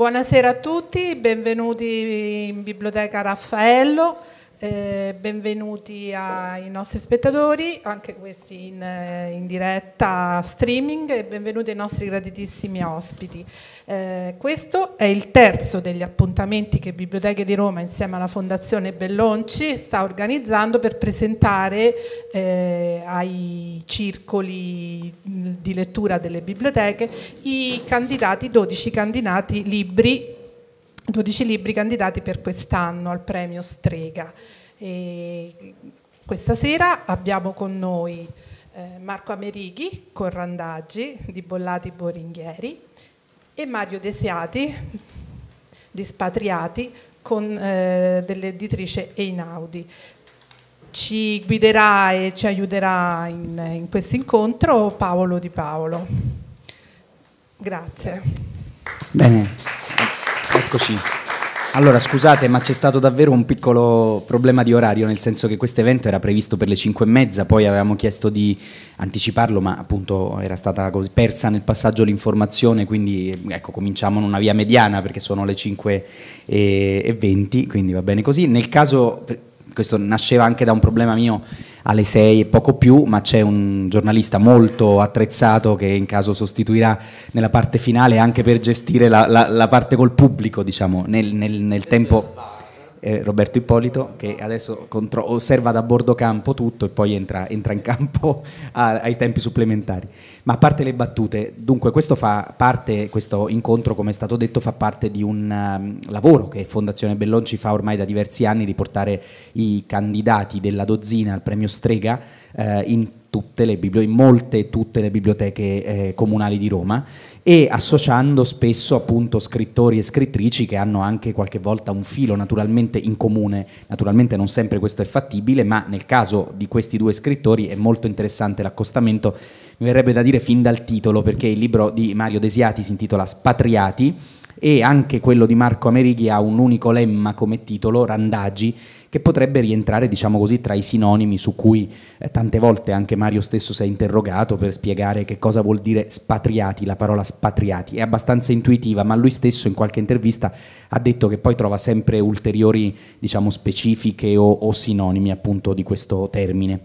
Buonasera a tutti, benvenuti in Biblioteca Raffaello. Eh, benvenuti ai nostri spettatori, anche questi in, eh, in, diretta streaming e benvenuti ai nostri gratitissimi ospiti. Eh, questo è il terzo degli appuntamenti che Biblioteche di Roma insieme alla Fondazione Bellonci sta organizzando per presentare eh, ai circoli di lettura delle biblioteche i candidati, 12 candidati libri 12 libri candidati per quest'anno al premio Strega. E questa sera abbiamo con noi eh, Marco Amerighi con Randaggi di Bollati Boringhieri e Mario Desiati di Spatriati con eh, dell'editrice Einaudi. Ci guiderà e ci aiuterà in, in questo incontro Paolo Di Paolo. Grazie. Bene. Eccoci. Allora, scusate, ma c'è stato davvero un piccolo problema di orario, nel senso che questo evento era previsto per le 5 e mezza, poi avevamo chiesto di anticiparlo, ma appunto era stata persa nel passaggio l'informazione, quindi ecco, cominciamo in una via mediana perché sono le 5 e 20, quindi va bene così. Nel caso questo nasceva anche da un problema mio alle 6 e poco più, ma c'è un giornalista molto attrezzato che in caso sostituirà nella parte finale anche per gestire la, la, la parte col pubblico, diciamo, nel, nel, nel tempo eh, Roberto Ippolito che adesso contro- osserva da bordo campo tutto e poi entra, entra in campo a, ai tempi supplementari. Ma a parte le battute, dunque questo, parte, questo incontro come è stato detto fa parte di un um, lavoro che Fondazione Bellonci fa ormai da diversi anni di portare i candidati della dozzina al premio Strega eh, in, bibli- in molte tutte le biblioteche eh, comunali di Roma e associando spesso appunto scrittori e scrittrici che hanno anche qualche volta un filo naturalmente in comune, naturalmente non sempre questo è fattibile, ma nel caso di questi due scrittori è molto interessante l'accostamento, mi verrebbe da dire fin dal titolo, perché il libro di Mario Desiati si intitola Spatriati e anche quello di Marco Amerighi ha un unico lemma come titolo, Randagi, che potrebbe rientrare diciamo così, tra i sinonimi su cui eh, tante volte anche Mario stesso si è interrogato per spiegare che cosa vuol dire spatriati, la parola spatriati. È abbastanza intuitiva, ma lui stesso in qualche intervista ha detto che poi trova sempre ulteriori diciamo, specifiche o, o sinonimi appunto di questo termine.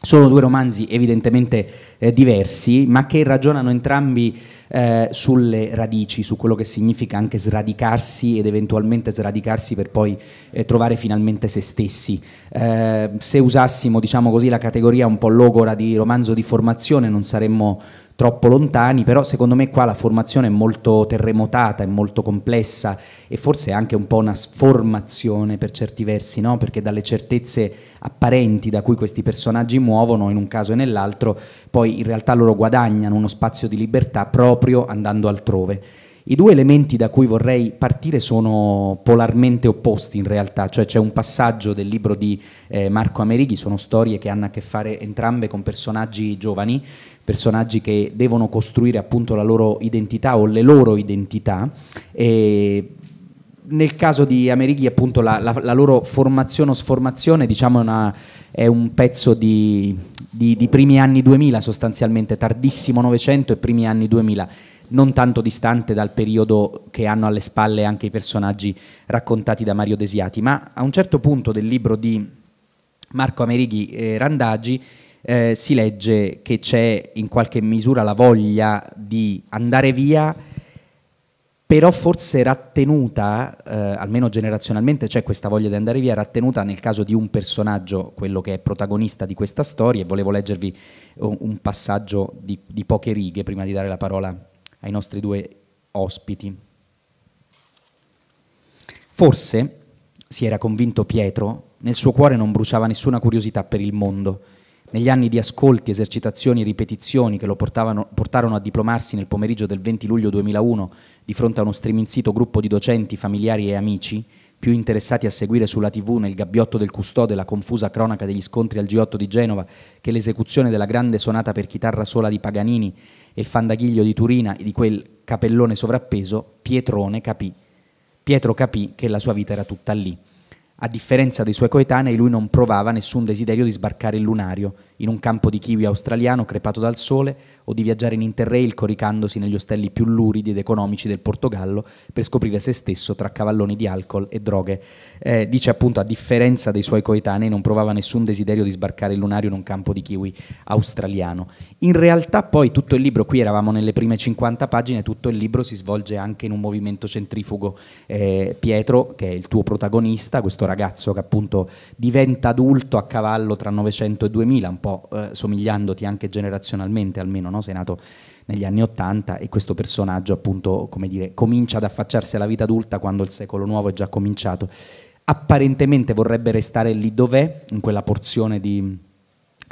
Sono due romanzi evidentemente eh, diversi, ma che ragionano entrambi eh, sulle radici, su quello che significa anche sradicarsi ed eventualmente sradicarsi per poi eh, trovare finalmente se stessi. Eh, se usassimo, diciamo così, la categoria un po' logora di romanzo di formazione, non saremmo troppo lontani, però secondo me qua la formazione è molto terremotata, è molto complessa e forse è anche un po' una sformazione per certi versi, no? perché dalle certezze apparenti da cui questi personaggi muovono in un caso e nell'altro, poi in realtà loro guadagnano uno spazio di libertà proprio andando altrove. I due elementi da cui vorrei partire sono polarmente opposti in realtà, cioè c'è un passaggio del libro di eh, Marco Amerighi, sono storie che hanno a che fare entrambe con personaggi giovani, personaggi che devono costruire appunto la loro identità o le loro identità. E nel caso di Amerighi appunto la, la, la loro formazione o sformazione diciamo una, è un pezzo di, di, di, primi anni 2000 sostanzialmente, tardissimo Novecento e primi anni 2000, non tanto distante dal periodo che hanno alle spalle anche i personaggi raccontati da Mario Desiati, ma a un certo punto del libro di Marco Amerighi eh, Randagi eh, si legge che c'è in qualche misura la voglia di andare via, però forse rattenuta, eh, almeno generazionalmente c'è questa voglia di andare via, rattenuta nel caso di un personaggio, quello che è protagonista di questa storia, e volevo leggervi un passaggio di, di poche righe prima di dare la parola ai nostri due ospiti. Forse, si era convinto Pietro, nel suo cuore non bruciava nessuna curiosità per il mondo, negli anni di ascolti, esercitazioni e ripetizioni che lo portarono a diplomarsi nel pomeriggio del 20 luglio 2001 di fronte a uno striminzito gruppo di docenti, familiari e amici, più interessati a seguire sulla TV nel gabbiotto del custode la confusa cronaca degli scontri al G8 di Genova che l'esecuzione della grande sonata per chitarra sola di Paganini e il fandaghiglio di Turina e di quel capellone sovrappeso, Pietrone capì. Pietro capì che la sua vita era tutta lì. A differenza dei suoi coetanei, lui non provava nessun desiderio di sbarcare il lunario, in un campo di kiwi australiano crepato dal sole, o di viaggiare in interrail coricandosi negli ostelli più luridi ed economici del Portogallo per scoprire se stesso tra cavalloni di alcol e droghe. Eh, dice appunto, a differenza dei suoi coetanei, non provava nessun desiderio di sbarcare il lunario in un campo di kiwi australiano. In realtà poi tutto il libro, qui eravamo nelle prime 50 pagine, tutto il libro si svolge anche in un movimento centrifugo. Eh, Pietro, che è il tuo protagonista, questo ragazzo che appunto diventa adulto a cavallo tra 900 e 2000, un po' eh, somigliandoti anche generazionalmente almeno, no? no? sei nato negli anni Ottanta e questo personaggio appunto, come dire, comincia ad affacciarsi alla vita adulta quando il secolo nuovo è già cominciato. Apparentemente vorrebbe restare lì dov'è, in quella porzione di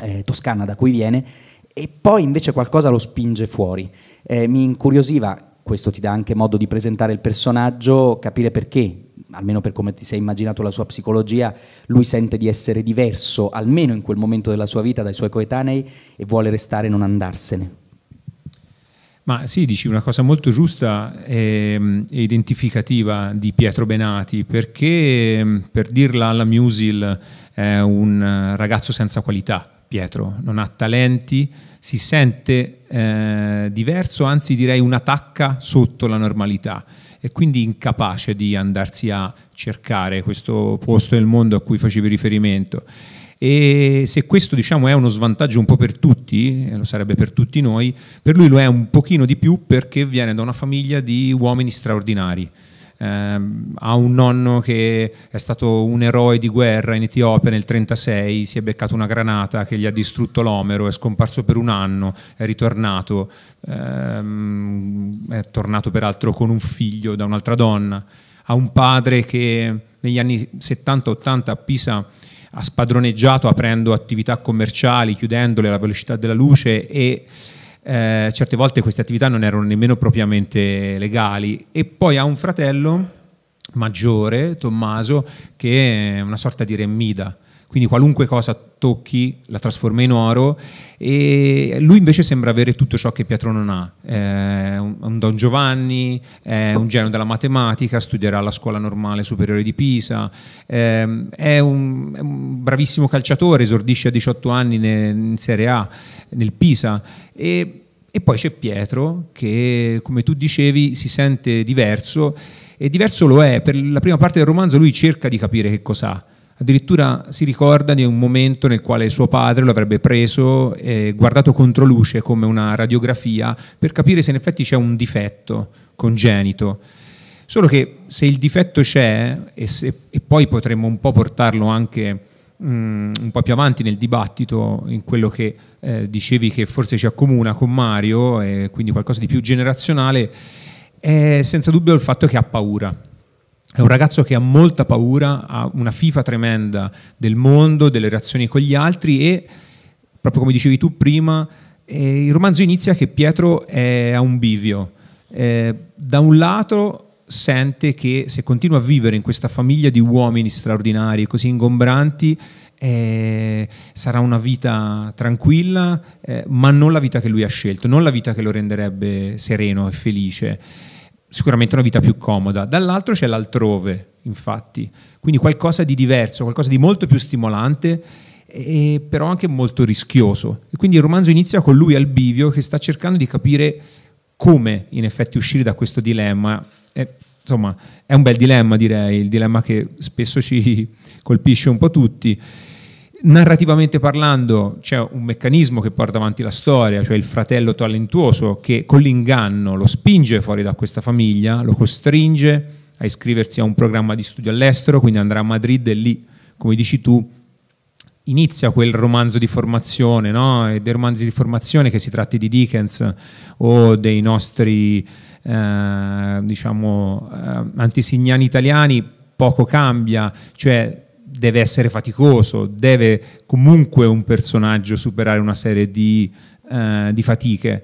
eh, Toscana da cui viene, e poi invece qualcosa lo spinge fuori. Eh, mi incuriosiva questo ti dà anche modo di presentare il personaggio, capire perché almeno per come ti sei immaginato la sua psicologia, lui sente di essere diverso, almeno in quel momento della sua vita, dai suoi coetanei e vuole restare e non andarsene. Ma sì, dici una cosa molto giusta e, ehm, e identificativa di Pietro Benati, perché ehm, per dirla alla Musil è un ragazzo senza qualità, Pietro, non ha talenti, si sente eh, diverso, anzi direi un'attacca sotto la normalità e quindi incapace di andarsi a cercare questo posto nel mondo a cui facevi riferimento. E se questo diciamo, è uno svantaggio un po' per tutti, lo sarebbe per tutti noi, per lui lo è un pochino di più perché viene da una famiglia di uomini straordinari. Eh, ha un nonno che è stato un eroe di guerra in Etiopia nel 1936, si è beccato una granata che gli ha distrutto l'omero, è scomparso per un anno, è ritornato, ehm, è tornato peraltro con un figlio da un'altra donna, ha un padre che negli anni 70-80 a Pisa ha spadroneggiato aprendo attività commerciali, chiudendole alla velocità della luce e eh, certe volte queste attività non erano nemmeno propriamente legali. E poi ha un fratello maggiore, Tommaso, che è una sorta di remida quindi qualunque cosa tocchi la trasforma in oro e lui invece sembra avere tutto ciò che Pietro non ha, è un Don Giovanni, è un genio della matematica, studierà alla scuola normale superiore di Pisa, ehm, è un, è un bravissimo calciatore, esordisce a 18 anni in Serie A nel Pisa e, e poi c'è Pietro che come tu dicevi si sente diverso e diverso lo è, per la prima parte del romanzo lui cerca di capire che cos'ha Addirittura si ricorda di un momento nel quale suo padre lo avrebbe preso e guardato contro luce come una radiografia per capire se in effetti c'è un difetto congenito. Solo che se il difetto c'è, e, se, e poi potremmo un po' portarlo anche um, un po' più avanti nel dibattito, in quello che eh, dicevi che forse ci accomuna con Mario, e quindi qualcosa di più generazionale, è senza dubbio il fatto che ha paura è un ragazzo che ha molta paura, ha una fifa tremenda del mondo, delle reazioni con gli altri e, proprio come dicevi tu prima, eh, il romanzo inizia che Pietro è a un bivio. Eh, da un lato sente che se continua a vivere in questa famiglia di uomini straordinari, così ingombranti, eh, sarà una vita tranquilla, eh, ma non la vita che lui ha scelto, non la vita che lo renderebbe sereno e felice sicuramente una vita più comoda, dall'altro c'è l'altrove, infatti, quindi qualcosa di diverso, qualcosa di molto più stimolante, e, però anche molto rischioso. E quindi il romanzo inizia con lui al bivio che sta cercando di capire come in effetti uscire da questo dilemma. E, insomma, è un bel dilemma, direi, il dilemma che spesso ci colpisce un po' tutti. Narrativamente parlando c'è un meccanismo che porta avanti la storia, cioè il fratello talentuoso che con l'inganno lo spinge fuori da questa famiglia, lo costringe a iscriversi a un programma di studio all'estero, quindi andrà a Madrid e lì, come dici tu, inizia quel romanzo di formazione, no? e dei romanzi di formazione che si tratti di Dickens o dei nostri eh, diciamo, eh, antisignani italiani, poco cambia, cioè deve essere faticoso, deve comunque un personaggio superare una serie di, eh, di fatiche.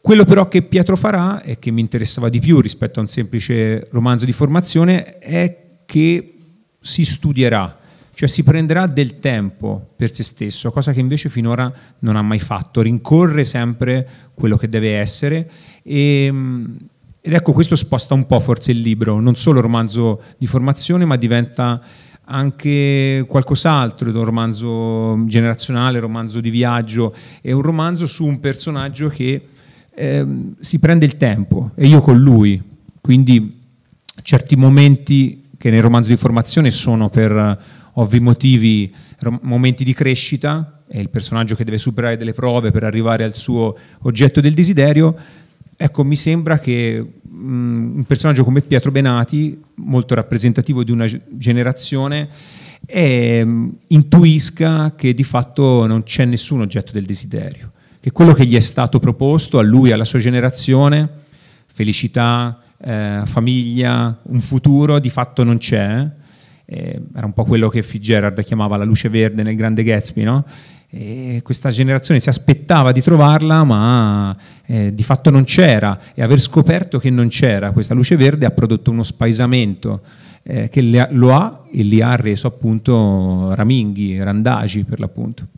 Quello però che Pietro farà e che mi interessava di più rispetto a un semplice romanzo di formazione è che si studierà, cioè si prenderà del tempo per se stesso, cosa che invece finora non ha mai fatto, rincorre sempre quello che deve essere e, ehm, ed ecco questo sposta un po' forse il libro, non solo romanzo di formazione ma diventa anche qualcos'altro, un romanzo generazionale, un romanzo di viaggio, è un romanzo su un personaggio che eh, si prende il tempo e io con lui, quindi certi momenti che nel romanzo di formazione sono per ovvi motivi momenti di crescita, è il personaggio che deve superare delle prove per arrivare al suo oggetto del desiderio, Ecco, mi sembra che mh, mm, un personaggio come Pietro Benati, molto rappresentativo di una generazione, è, ehm, mh, intuisca che di fatto non c'è nessun oggetto del desiderio, che quello che gli è stato proposto a lui e alla sua generazione, felicità, eh, famiglia, un futuro, di fatto non c'è. Eh, era un po' quello che Fitzgerald chiamava la luce verde nel grande Gatsby, no? E questa generazione si aspettava di trovarla, ma eh, di fatto non c'era e aver scoperto che non c'era questa luce verde ha prodotto uno spaesamento eh, che ha, lo ha e li ha reso appunto raminghi, randagi per l'appunto.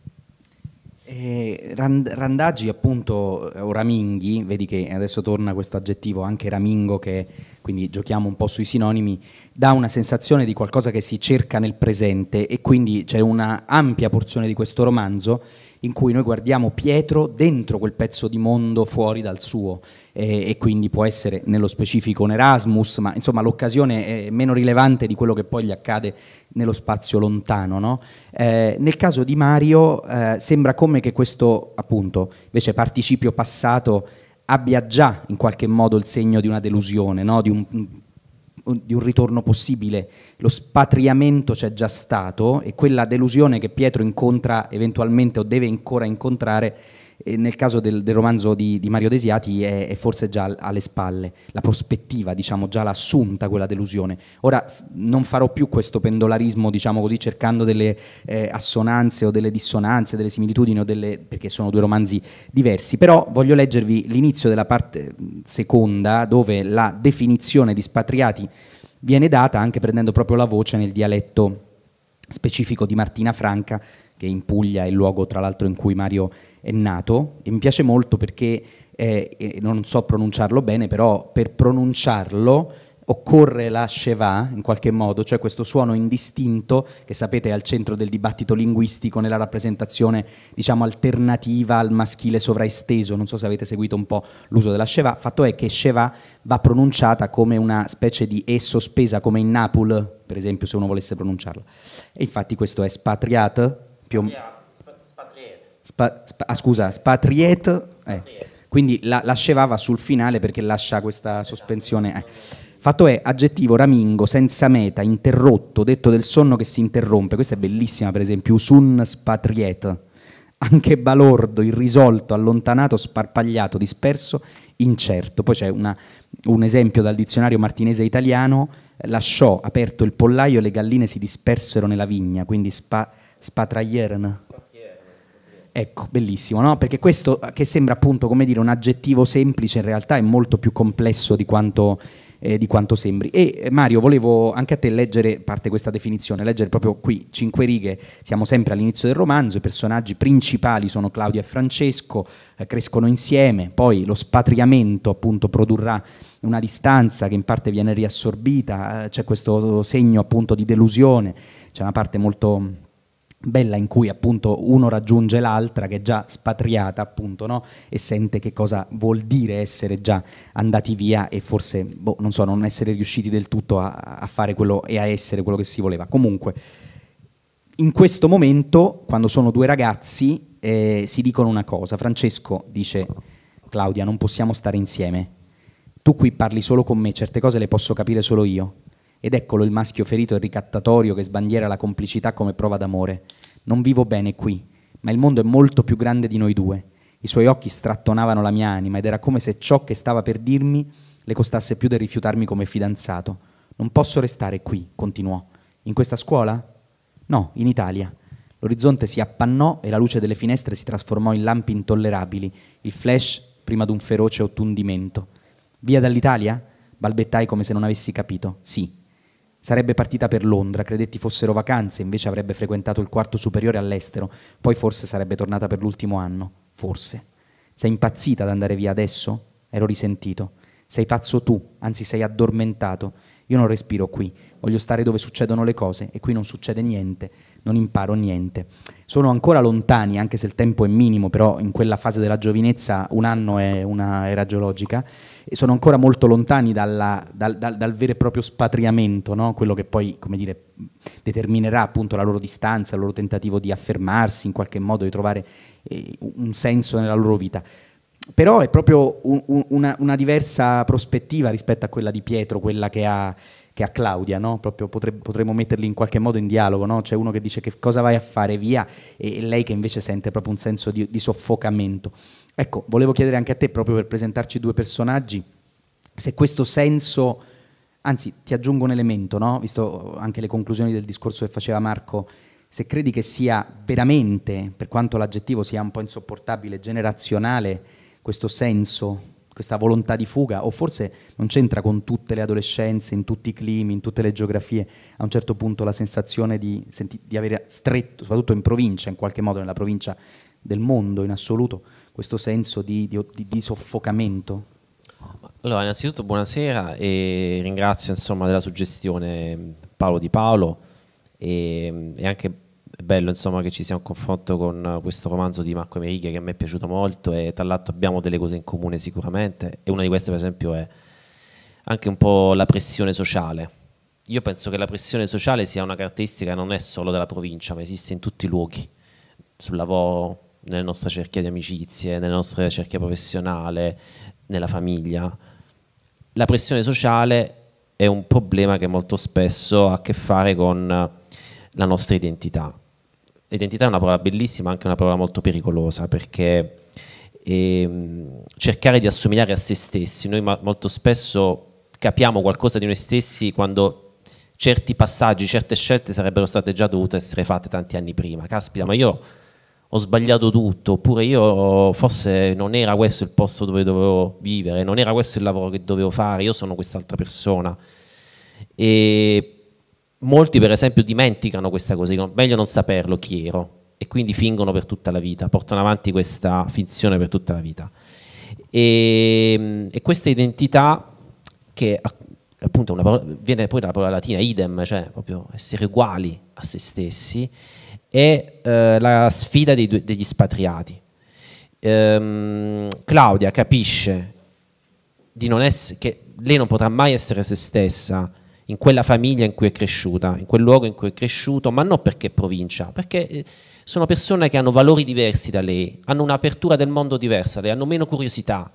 rand- randagi appunto eh, o raminghi, vedi che adesso torna questo aggettivo anche ramingo che quindi giochiamo un po' sui sinonimi, dà una sensazione di qualcosa che si cerca nel presente e quindi c'è una ampia porzione di questo romanzo in cui noi guardiamo Pietro dentro quel pezzo di mondo fuori dal suo e, e quindi può essere nello specifico un Erasmus, ma insomma l'occasione è meno rilevante di quello che poi gli accade nello spazio lontano. No? Eh, nel caso di Mario eh, sembra come che questo appunto invece participio passato abbia già in qualche modo il segno di una delusione, no? di, un, di, un, ritorno possibile. Lo spatriamento c'è già stato e quella delusione che Pietro incontra eventualmente o deve ancora incontrare eh, nel caso del, del romanzo di, di, Mario Desiati è, è, forse già alle spalle, la prospettiva, diciamo, già l'assunta quella delusione. Ora non farò più questo pendolarismo, diciamo così, cercando delle eh, assonanze o delle dissonanze, delle similitudini, delle, perché sono due romanzi diversi, però voglio leggervi l'inizio della parte mm, seconda dove la definizione di spatriati viene data anche prendendo proprio la voce nel dialetto specifico di Martina Franca, che in Puglia è il luogo tra l'altro in cui Mario è nato e mi piace molto perché, eh, non so pronunciarlo bene, però per pronunciarlo occorre la sheva in qualche modo, cioè questo suono indistinto che sapete è al centro del dibattito linguistico nella rappresentazione diciamo alternativa al maschile sovraesteso, non so se avete seguito un po' l'uso della sheva, fatto è che sheva va pronunciata come una specie di e sospesa come in Napul, per esempio se uno volesse pronunciarla. E infatti questo è spatriat più o meno spa, spa, ah, scusa, Spatriet, eh. quindi la, la scevava sul finale perché lascia questa sospensione. Eh. Fatto è, aggettivo ramingo, senza meta, interrotto, detto del sonno che si interrompe, questa è bellissima per esempio, usun spatriet, anche balordo, irrisolto, allontanato, sparpagliato, disperso, incerto. Poi c'è una, un esempio dal dizionario martinese italiano, lasciò aperto il pollaio e le galline si dispersero nella vigna, quindi spa, spatraieron. Ecco, bellissimo, no? Perché questo eh, che sembra appunto, come dire, un aggettivo semplice, in realtà è molto più complesso di quanto, eh, di quanto sembri. E eh, Mario, volevo anche a te leggere, parte questa definizione, leggere proprio qui cinque righe, siamo sempre all'inizio del romanzo, i personaggi principali sono Claudio e Francesco, eh, crescono insieme, poi lo spatriamento appunto produrrà una distanza che in parte viene riassorbita, eh, c'è questo segno appunto di delusione, c'è una parte molto bella in cui appunto uno raggiunge l'altra che è già spatriata appunto no? e sente che cosa vuol dire essere già andati via e forse boh, non so non essere riusciti del tutto a, a, fare quello e a essere quello che si voleva comunque in questo momento quando sono due ragazzi eh, si dicono una cosa Francesco dice Claudia non possiamo stare insieme tu qui parli solo con me certe cose le posso capire solo io ed eccolo il maschio ferito e ricattatorio che sbandiera la complicità come prova d'amore. Non vivo bene qui, ma il mondo è molto più grande di noi due. I suoi occhi strattonavano la mia anima ed era come se ciò che stava per dirmi le costasse più del rifiutarmi come fidanzato. Non posso restare qui, continuò. In questa scuola? No, in Italia. L'orizzonte si appannò e la luce delle finestre si trasformò in lampi intollerabili, il flash prima d'un feroce ottundimento. Via dall'Italia? balbettai come se non avessi capito. Sì, Sarebbe partita per Londra, credetti fossero vacanze, invece avrebbe frequentato il quarto superiore all'estero, poi forse sarebbe tornata per l'ultimo anno, forse. Sei impazzita ad andare via adesso? Ero risentito. Sei pazzo tu, anzi sei addormentato. Io non respiro qui, voglio stare dove succedono le cose e qui non succede niente, non imparo niente. Sono ancora lontani, anche se il tempo è minimo, però in quella fase della giovinezza un anno è una era geologica sono ancora molto lontani dalla, dal, dal, dal, vero e proprio spatriamento, no? quello che poi dire, determinerà appunto la loro distanza, il loro tentativo di affermarsi in qualche modo, di trovare eh, un senso nella loro vita. Però è proprio un, un, una, una, diversa prospettiva rispetto a quella di Pietro, quella che ha, che ha Claudia, no? potre, potremmo metterli in qualche modo in dialogo, no? c'è uno che dice che cosa vai a fare via e, e lei che invece sente proprio un senso di, di soffocamento. Ecco, volevo chiedere anche a te, proprio per presentarci due personaggi, se questo senso, anzi ti aggiungo un elemento, no? visto eh, anche le conclusioni del discorso che faceva Marco, se credi che sia veramente, per quanto l'aggettivo sia un po' insopportabile, generazionale, questo senso, questa volontà di fuga, o forse non c'entra con tutte le adolescenze, in tutti i climi, in tutte le geografie, a un certo punto la sensazione di, senti- di avere stretto, soprattutto in provincia, in qualche modo nella provincia del mondo in assoluto, questo senso di, di, di soffocamento? Allora, innanzitutto buonasera e ringrazio insomma, della suggestione mm, Paolo Di Paolo e, e mm, anche è bello insomma, che ci sia un confronto con uh, questo romanzo di Marco Emerighi che a me è piaciuto molto e tra l'altro abbiamo delle cose in comune sicuramente e una di queste per esempio è anche un po' la pressione sociale. Io penso che la pressione sociale sia una caratteristica non è solo della provincia ma esiste in tutti i luoghi, sul lavoro, nella nostra cerchia di amicizie, nella nostra cerchia professionale, nella famiglia. La pressione sociale è un problema che molto spesso ha a che fare con la nostra identità. L'identità è una parola bellissima, anche una parola molto pericolosa, perché ehm, cercare di assomigliare a se stessi, noi molto spesso capiamo qualcosa di noi stessi quando certi passaggi, certe scelte sarebbero state già dovute essere fatte tanti anni prima. Caspita, ma io ho sbagliato tutto, oppure io forse non era questo il posto dove dovevo vivere, non era questo il lavoro che dovevo fare, io sono quest'altra persona. E molti per esempio dimenticano questa cosa, dicono meglio non saperlo chi ero e quindi fingono per tutta la vita, portano avanti questa finzione per tutta la vita. E, e questa identità che appunto parola, viene poi dalla parola latina idem, cioè proprio essere uguali a se stessi, è eh, la sfida dei, degli spatriati. Ehm, Claudia capisce essere, che lei non potrà mai essere se stessa in quella famiglia in cui è cresciuta, in quel luogo in cui è cresciuto, ma non perché provincia, perché eh, sono persone che hanno valori diversi da lei, hanno un'apertura del mondo diversa, lei hanno meno curiosità.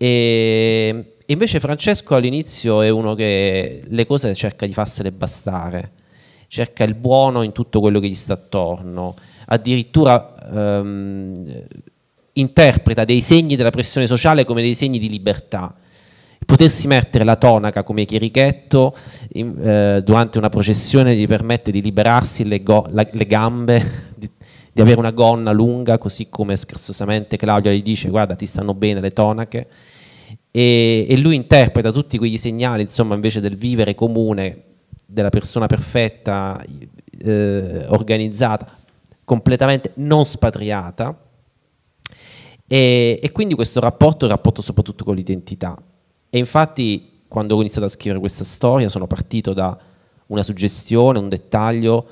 E invece Francesco all'inizio è uno che le cose cerca di farsele bastare cerca il buono in tutto quello che gli sta attorno, addirittura ehm, interpreta dei segni della pressione sociale come dei segni di libertà. Potersi mettere la tonaca come chierichetto eh, durante una processione gli permette di liberarsi le, la, le gambe, di, di, avere una gonna lunga, così come scherzosamente Claudia gli dice guarda ti stanno bene le tonache, e, e lui interpreta tutti quegli segnali insomma, invece del vivere comune della persona perfetta, eh, organizzata, completamente non spatriata. E, e, quindi questo rapporto è un rapporto soprattutto con l'identità. E infatti quando ho iniziato a scrivere questa storia sono partito da una suggestione, un dettaglio,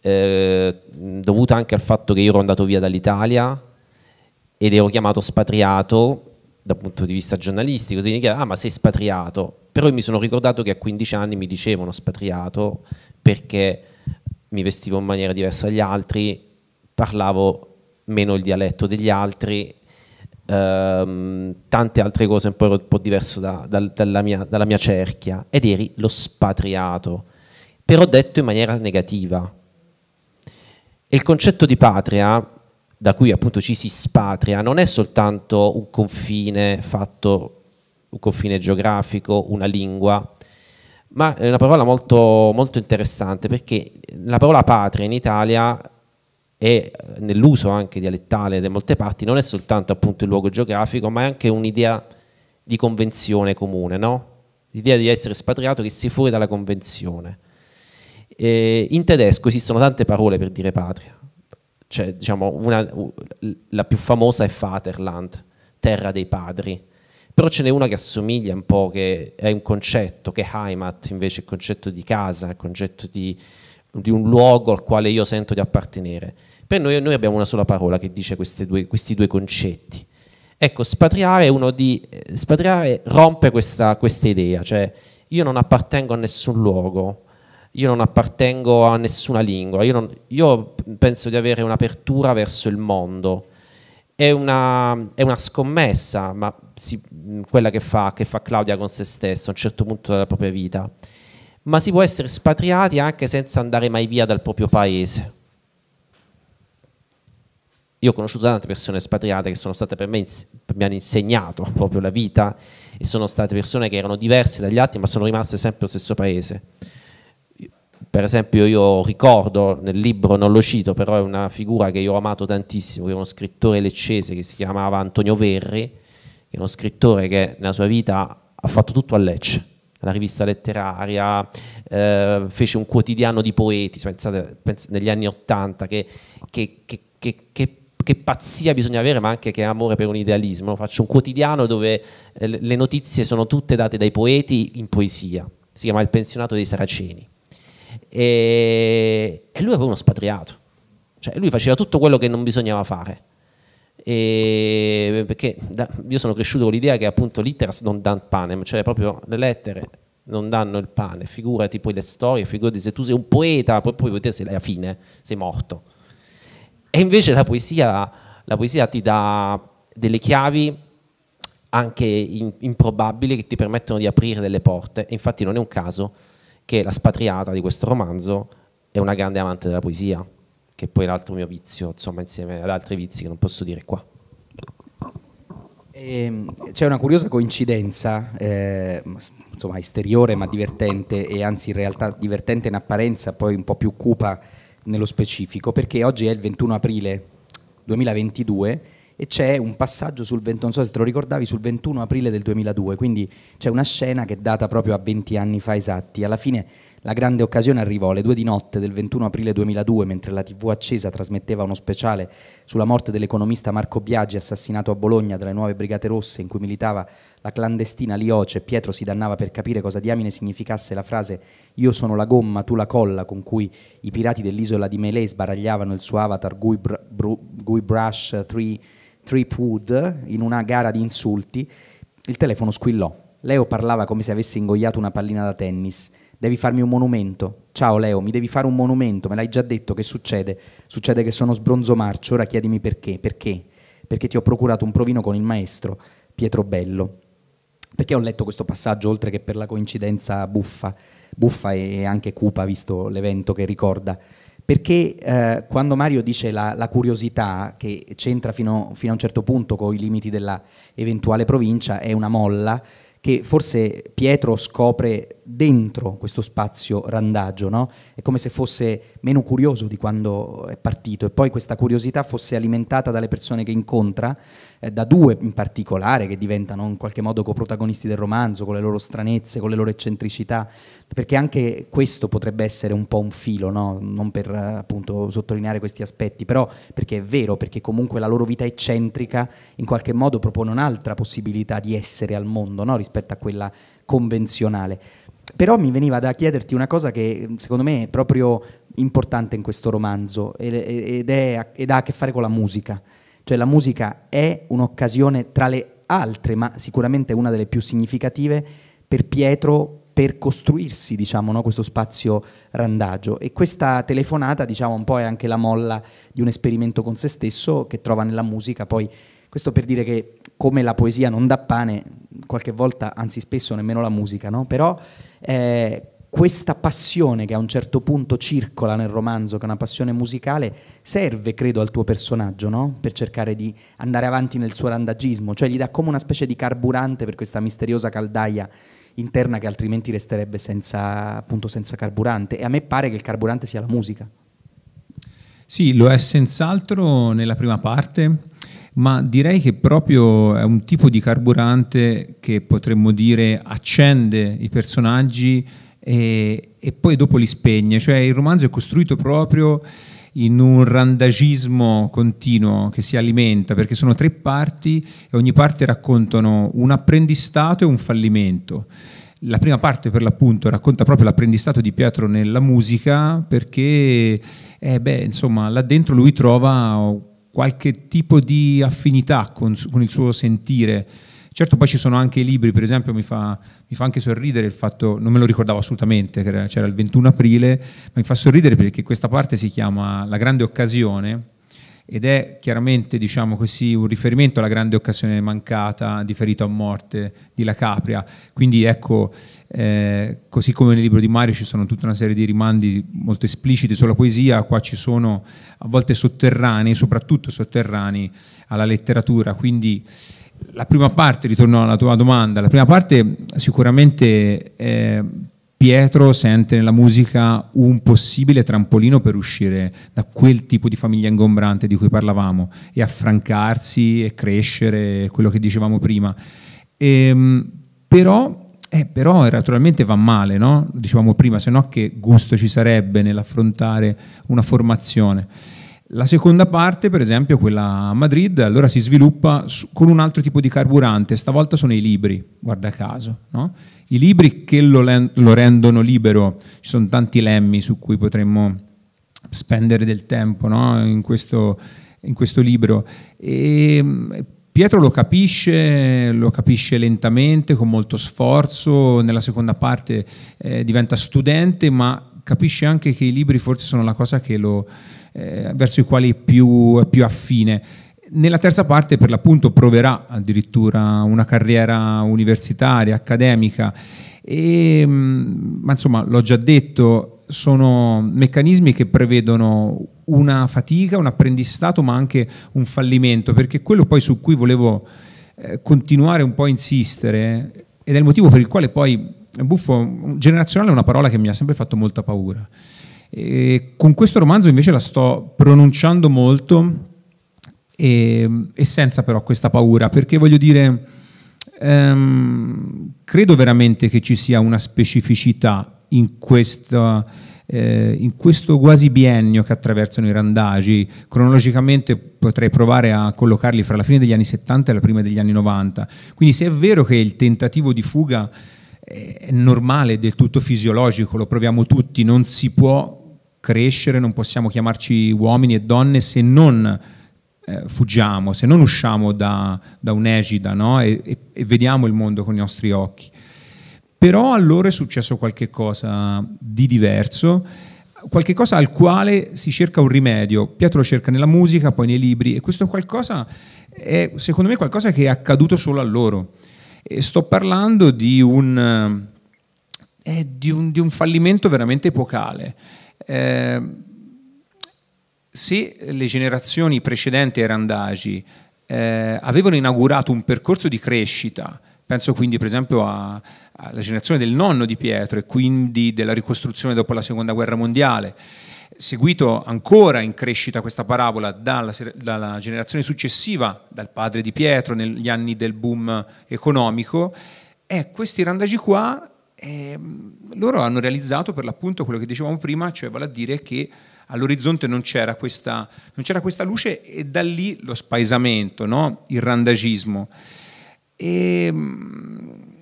eh, dovuto anche al fatto che io ero andato via dall'Italia ed ero chiamato spatriato dal punto di vista giornalistico, ti dicono, ah ma sei spatriato, però mi sono ricordato che a 15 anni mi dicevano spatriato perché mi vestivo in maniera diversa dagli altri, parlavo meno il dialetto degli altri, ehm, tante altre cose un po', un po diverse da, da, dalla, mia, dalla mia cerchia, ed eri lo spatriato, però detto in maniera negativa. E il concetto di patria da cui appunto ci si spatria non è soltanto un confine fatto, un confine geografico, una lingua, ma è una parola molto, molto interessante perché la parola patria in Italia e nell'uso anche dialettale da molte parti non è soltanto appunto il luogo geografico ma è anche un'idea di convenzione comune, no? l'idea di essere spatriato che si fuori dalla convenzione. Eh, in tedesco esistono tante parole per dire patria, cioè, diciamo, una, la più famosa è Vaterland, terra dei padri, però ce n'è una che assomiglia un po', che è un concetto, che è Heimat, invece il concetto di casa, il concetto di, di un luogo al quale io sento di appartenere. Per noi, noi abbiamo una sola parola che dice due, questi due concetti. Ecco, spatriare uno di... Eh, spatriare rompe questa, questa idea, cioè io non appartengo a nessun luogo, io non appartengo a nessuna lingua, io, non, io penso di avere un'apertura verso il mondo. È una, è una scommessa, ma si, quella che fa, che fa Claudia con se stessa a un certo punto della propria vita. Ma si può essere spatriati anche senza andare mai via dal proprio paese. Io ho conosciuto tante persone spatriate che sono state per me, mi hanno insegnato proprio la vita e sono state persone che erano diverse dagli altri ma sono rimaste sempre lo stesso paese per esempio io ricordo, nel libro non lo cito, però è una figura che io ho amato tantissimo, che è uno scrittore leccese che si chiamava Antonio Verri, che è uno scrittore che nella sua vita ha fatto tutto a Lecce, alla rivista letteraria, eh, fece un quotidiano di poeti, cioè, pensate, pens negli anni Ottanta, che, che, che, che che pazzia bisogna avere, ma anche che amore per un idealismo. Faccio un quotidiano dove eh, le notizie sono tutte date dai poeti in poesia. Si chiama Il pensionato dei Saraceni. E, e lui era poi uno spatriato, cioè lui faceva tutto quello che non bisognava fare. E, perché da, io sono cresciuto con l'idea che appunto l'itteras non dà panem, cioè proprio le lettere non danno il pane, figurati poi le storie, figurati se tu sei un poeta, poi, poi te sei alla fine, sei morto. E invece la poesia, la poesia ti dà delle chiavi anche in, improbabili che ti permettono di aprire delle porte, e infatti non è un caso che la spatriata di questo romanzo è una grande amante della poesia, che è poi l'altro mio vizio, insomma, insieme ad altri vizi che non posso dire qua. Ehm, c'è una curiosa coincidenza, eh, insomma, esteriore ma divertente, e anzi in realtà divertente in apparenza, poi un po' più cupa nello specifico, perché oggi è il 21 aprile 2022 e c'è un passaggio sul 20, non so se te lo ricordavi, sul 21 aprile del 2002, quindi c'è una scena che è data proprio a 20 anni fa esatti. Alla fine la grande occasione arrivò alle due di notte del 21 aprile 2002, mentre la TV accesa trasmetteva uno speciale sulla morte dell'economista Marco Biagi, assassinato a Bologna dalle nuove Brigate Rosse, in cui militava la clandestina Lioce. Pietro si dannava per capire cosa diamine significasse la frase Io sono la gomma, tu la colla, con cui i pirati dell'isola di Melee sbaragliavano il suo avatar Guy, Br- Br- Guy Brush 3 Trip Wood in una gara di insulti, il telefono squillò. Leo parlava come se avesse ingoiato una pallina da tennis. Devi farmi un monumento. Ciao Leo, mi devi fare un monumento, me l'hai già detto, che succede? Succede che sono sbronzomarcio, ora chiedimi perché. Perché? Perché ti ho procurato un provino con il maestro, Pietro Bello. Perché ho letto questo passaggio, oltre che per la coincidenza buffa, buffa e anche cupa, visto l'evento che ricorda perché eh, quando Mario dice la, la curiosità, che c'entra fino, fino, a un certo punto con i limiti della eventuale provincia, è una molla che forse Pietro scopre dentro questo spazio randagio, no? È come se fosse meno curioso di quando è partito e poi questa curiosità fosse alimentata dalle persone che incontra, eh, da due in particolare che diventano in qualche modo coprotagonisti del romanzo, con le loro stranezze, con le loro eccentricità, perché anche questo potrebbe essere un po' un filo, no? Non per appunto sottolineare questi aspetti, però perché è vero, perché comunque la loro vita eccentrica in qualche modo propone un'altra possibilità di essere al mondo, no? Rispetto a quella convenzionale però mi veniva da chiederti una cosa che mm, secondo me è proprio importante in questo romanzo ed, è, ed ha a che fare con la musica. Cioè la musica è un'occasione tra le altre, ma sicuramente una delle più significative per Pietro per costruirsi diciamo, no, questo spazio randagio. E questa telefonata diciamo, un po' è anche la molla di un esperimento con se stesso che trova nella musica poi questo per dire che come la poesia non dà pane, qualche volta, anzi spesso nemmeno la musica, no? però eh, questa passione che a un certo punto circola nel romanzo, che è una passione musicale, serve, credo, al tuo personaggio, no? Per cercare di andare avanti nel suo randagismo, cioè gli dà come una specie di carburante per questa misteriosa caldaia interna che altrimenti resterebbe senza, appunto, senza carburante. E a me pare che il carburante sia la musica. Sì, lo è senz'altro nella prima parte ma direi che proprio è un tipo di carburante che potremmo dire accende i personaggi e, e poi dopo li spegne, cioè il romanzo è costruito proprio in un randagismo continuo che si alimenta, perché sono tre parti e ogni parte raccontano un apprendistato e un fallimento. La prima parte, per l'appunto, racconta proprio l'apprendistato di Pietro nella musica, perché eh beh, insomma, là dentro lui trova qualche tipo di affinità con, con, il suo sentire. Certo poi ci sono anche i libri, per esempio mi fa, mi fa anche sorridere il fatto, non me lo ricordavo assolutamente, c'era il 21 aprile, ma mi fa sorridere perché questa parte si chiama La grande occasione, ed è chiaramente diciamo così, un riferimento alla grande occasione mancata di ferito a morte di La Capria. Quindi ecco, eh, così come nel libro di Mario ci sono tutta una serie di rimandi molto espliciti sulla poesia, qua ci sono a volte sotterranei, soprattutto sotterranei alla letteratura. Quindi la prima parte, ritorno alla tua domanda, la prima parte sicuramente eh, Pietro sente nella musica un possibile trampolino per uscire da quel tipo di famiglia ingombrante di cui parlavamo e affrancarsi e crescere, quello che dicevamo prima. Ehm, però eh, però naturalmente va male, no? Dicevamo prima, se no che gusto ci sarebbe nell'affrontare una formazione. La seconda parte, per esempio, quella a Madrid, allora si sviluppa su, con un altro tipo di carburante, stavolta sono i libri, guarda caso. No? I libri che lo, lo, rendono libero, ci sono tanti lemmi su cui potremmo spendere del tempo no? in, questo, in, questo, libro, e, ehm, Pietro lo capisce, lo capisce lentamente, con molto sforzo, nella seconda parte eh, diventa studente, ma capisce anche che i libri forse sono la cosa lo, eh, verso i quali è più, più affine. Nella terza parte, per l'appunto, proverà addirittura una carriera universitaria, accademica, e, mm, ma insomma, l'ho già detto, sono meccanismi che prevedono una fatica, un apprendistato, ma anche un fallimento, perché quello poi su cui volevo eh, continuare un po' a insistere, ed è il motivo per il quale poi buffo, generazionale è una parola che mi ha sempre fatto molta paura. E con questo romanzo invece la sto pronunciando molto e, e senza però questa paura, perché voglio dire, ehm, credo veramente che ci sia una specificità in questa eh, in questo quasi biennio che attraversano i randagi, cronologicamente potrei provare a collocarli fra la fine degli anni 70 e la prima degli anni 90. Quindi se è vero che il tentativo di fuga è normale, è del tutto fisiologico, lo proviamo tutti, non si può crescere, non possiamo chiamarci uomini e donne se non eh, fuggiamo, se non usciamo da, da un'egida no? e, e, e vediamo il mondo con i nostri occhi. Però allora è successo qualcosa di diverso, qualcosa al quale si cerca un rimedio. Pietro lo cerca nella musica, poi nei libri, e questo qualcosa è secondo me qualcosa che è accaduto solo a loro. E sto parlando di un, eh, di, un, di un, fallimento veramente epocale. Eh, se le generazioni precedenti ai randagi eh, avevano inaugurato un percorso di crescita, penso quindi per esempio a, la generazione del nonno di Pietro e quindi della ricostruzione dopo la seconda guerra mondiale, seguito ancora in crescita questa parabola dalla, dalla generazione successiva, dal padre di Pietro negli anni del boom economico, e eh, questi randagi qua, eh, loro hanno realizzato per l'appunto quello che dicevamo prima, cioè vale a dire che all'orizzonte non c'era, questa, non c'era questa, luce e da lì lo spaesamento, no? il randagismo. E, ehm,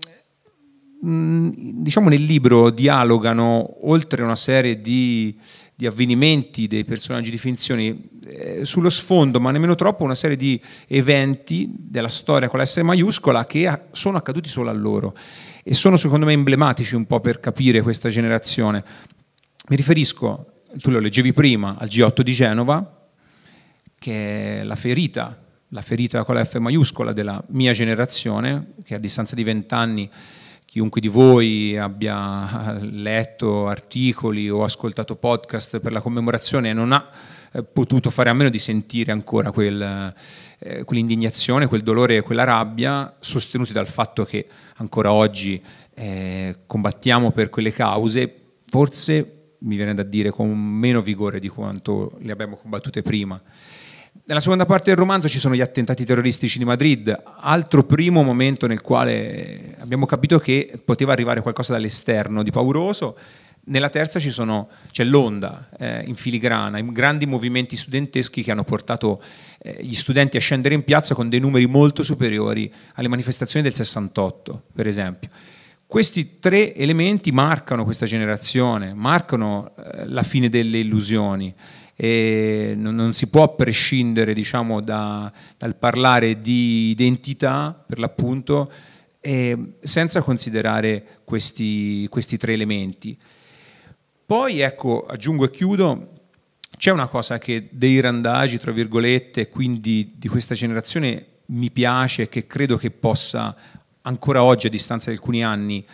Mm, diciamo nel libro dialogano, oltre una serie di, di avvenimenti dei personaggi di finzione, eh, sullo sfondo, ma nemmeno troppo, una serie di eventi della storia con la S maiuscola che a, sono accaduti solo a loro e sono secondo me emblematici un po' per capire questa generazione. Mi riferisco, tu lo leggevi prima, al G8 di Genova, che è la ferita, la ferita con la F maiuscola della mia generazione, che a distanza di vent'anni anni chiunque di voi abbia letto articoli o ascoltato podcast per la commemorazione non ha eh, potuto fare a meno di sentire ancora quel, eh, quell'indignazione, quel dolore e quella rabbia sostenuti dal fatto che ancora oggi eh, combattiamo per quelle cause, forse mi viene da dire con meno vigore di quanto le abbiamo combattute prima. Nella seconda parte del romanzo ci sono gli attentati terroristici di Madrid, altro primo momento nel quale abbiamo capito che poteva arrivare qualcosa dall'esterno di pauroso. Nella terza sono, c'è l'onda eh, in filigrana, i grandi movimenti studenteschi che hanno portato eh, gli studenti a scendere in piazza con dei numeri molto superiori alle manifestazioni del 68, per esempio. Questi tre elementi marcano questa generazione, marcano eh, la fine delle illusioni e non, non si può prescindere diciamo, da, dal parlare di identità, per l'appunto, e senza considerare questi, questi tre elementi. Poi, ecco, aggiungo e chiudo, c'è una cosa che dei randagi, tra virgolette, quindi di questa generazione mi piace e che credo che possa ancora oggi, a distanza di alcuni anni,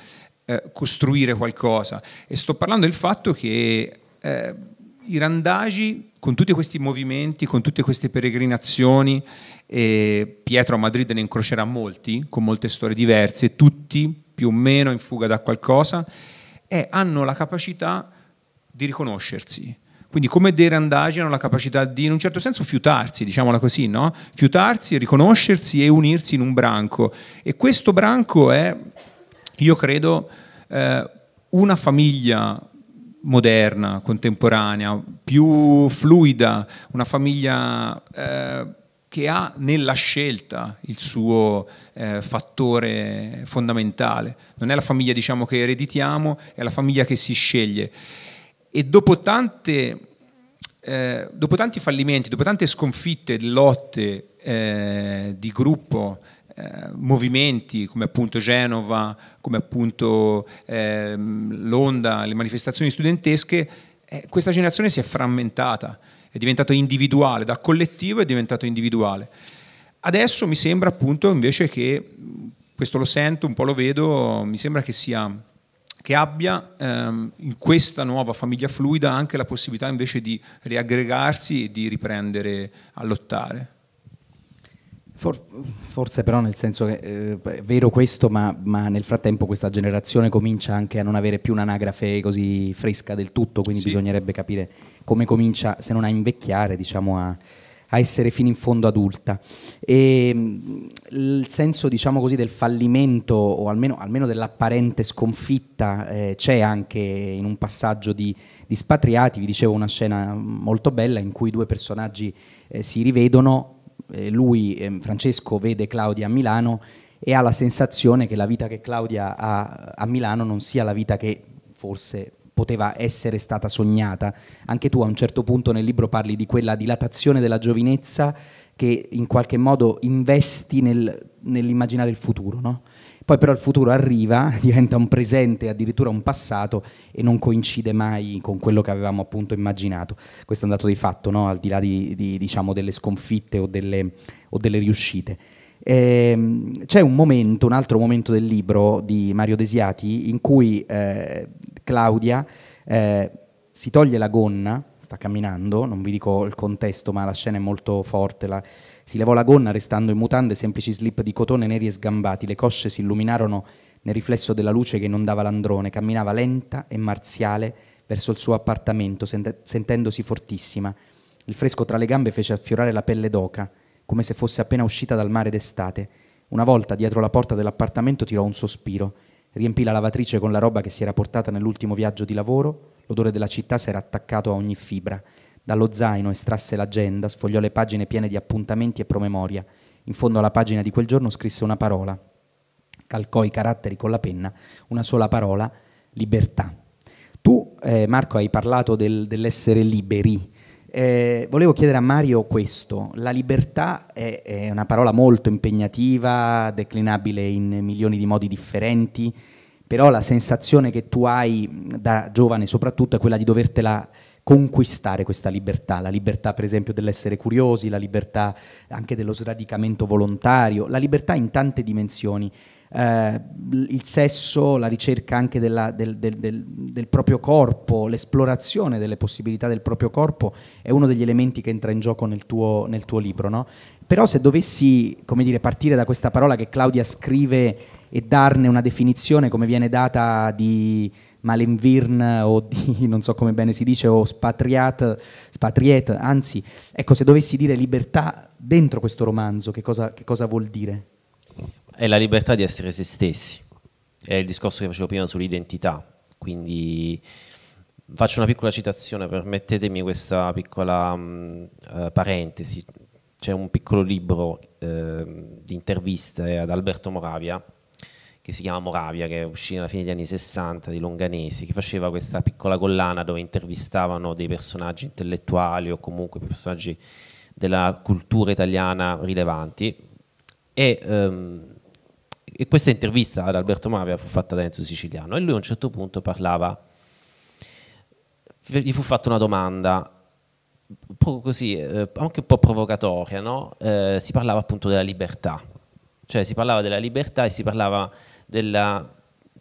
eh, costruire qualcosa. E sto parlando del fatto che eh, i randagi con tutti questi movimenti, con tutte queste peregrinazioni, eh, Pietro a Madrid ne incrocerà molti, con molte storie diverse, tutti più o meno in fuga da qualcosa, e hanno la capacità di riconoscersi. Quindi come dei randagi hanno la capacità di, in un certo senso, fiutarsi, diciamola così, no? Fiutarsi, riconoscersi e unirsi in un branco. E questo branco è, io credo, eh, una famiglia moderna, contemporanea, più fluida, una famiglia eh, che ha nella scelta il suo eh, fattore fondamentale. Non è la famiglia diciamo, che ereditiamo, è la famiglia che si sceglie. E dopo, tante, eh, dopo tanti fallimenti, dopo tante sconfitte, lotte eh, di gruppo, eh, movimenti come appunto Genova, come appunto ehm, l'onda, le manifestazioni studentesche, eh, questa generazione si è frammentata, è diventata individuale, da collettivo è diventato individuale. Adesso mi sembra appunto invece che, questo lo sento, un po' lo vedo, mi sembra che sia che abbia ehm, in questa nuova famiglia fluida anche la possibilità invece di riaggregarsi e di riprendere a lottare. For, forse però nel senso che eh, è vero questo, ma, ma, nel frattempo questa generazione comincia anche a non avere più un'anagrafe così fresca del tutto, quindi sì. bisognerebbe capire come comincia, se non a invecchiare, diciamo a, a essere fino in fondo adulta. E, ehm, il senso, diciamo così, del fallimento, o almeno, almeno dell'apparente sconfitta, eh, c'è anche in un passaggio di, di Spatriati, vi dicevo una scena molto bella in cui due personaggi eh, si rivedono eh, lui, eh, Francesco, vede Claudia a Milano e ha la sensazione che la vita che Claudia ha a Milano non sia la vita che forse poteva essere stata sognata. Anche tu a un certo punto nel libro parli di quella dilatazione della giovinezza che in qualche modo investi nel, nell'immaginare il futuro, no? poi però il futuro arriva, diventa un presente, addirittura un passato e non coincide mai con quello che avevamo appunto immaginato. Questo è un dato di fatto, no? al di là di, di, diciamo, delle sconfitte o delle, o delle riuscite. Eh, c'è un momento, un altro momento del libro di Mario Desiati in cui eh, Claudia eh, si toglie la gonna, sta camminando, non vi dico il contesto ma la scena è molto forte, la, si levò la gonna restando in mutande semplici slip di cotone neri e sgambati, le cosce si illuminarono nel riflesso della luce che inondava l'androne, camminava lenta e marziale verso il suo appartamento, sent- sentendosi fortissima. Il fresco tra le gambe fece affiorare la pelle d'oca, come se fosse appena uscita dal mare d'estate. Una volta, dietro la porta dell'appartamento, tirò un sospiro. Riempì la lavatrice con la roba che si era portata nell'ultimo viaggio di lavoro. L'odore della città si era attaccato a ogni fibra. Dallo zaino estrasse l'agenda, sfogliò le pagine piene di appuntamenti e promemoria. In fondo alla pagina di quel giorno scrisse una parola. Calcò i caratteri con la penna, una sola parola, libertà. Tu, eh, Marco, hai parlato del, dell'essere liberi. Eh, volevo chiedere a Mario questo, la libertà è, è una parola molto impegnativa, declinabile in milioni di modi differenti, però la sensazione che tu hai da giovane soprattutto è quella di dovertela conquistare questa libertà, la libertà per esempio dell'essere curiosi, la libertà anche dello sradicamento volontario, la libertà in tante dimensioni. Eh, il sesso, la ricerca anche della, del, del, del, del, proprio corpo, l'esplorazione delle possibilità del proprio corpo è uno degli elementi che entra in gioco nel tuo, nel tuo libro. No? Però se dovessi dire, partire da questa parola che Claudia scrive e darne una definizione come viene data di, Malenvirn o di non so come bene si dice o spatriate, spatriet, anzi, ecco, se dovessi dire libertà dentro questo romanzo, che cosa, che cosa vuol dire? È la libertà di essere se stessi, è il discorso che facevo prima sull'identità, quindi faccio una piccola citazione, permettetemi questa piccola mh, mm, eh, parentesi, c'è un piccolo libro uh, di interviste ad Alberto Moravia che si chiama Moravia, che uscì alla fine degli anni 60 di Longanesi, che faceva questa piccola collana dove intervistavano dei personaggi intellettuali o comunque personaggi della cultura italiana rilevanti. E, um, e questa intervista ad Alberto Moravia fu fatta da Enzo Siciliano e lui a un certo punto parlava, gli fu fatta una domanda proprio così, eh, anche un po' provocatoria, no? eh, si parlava appunto della libertà, cioè si parlava della libertà e si parlava della...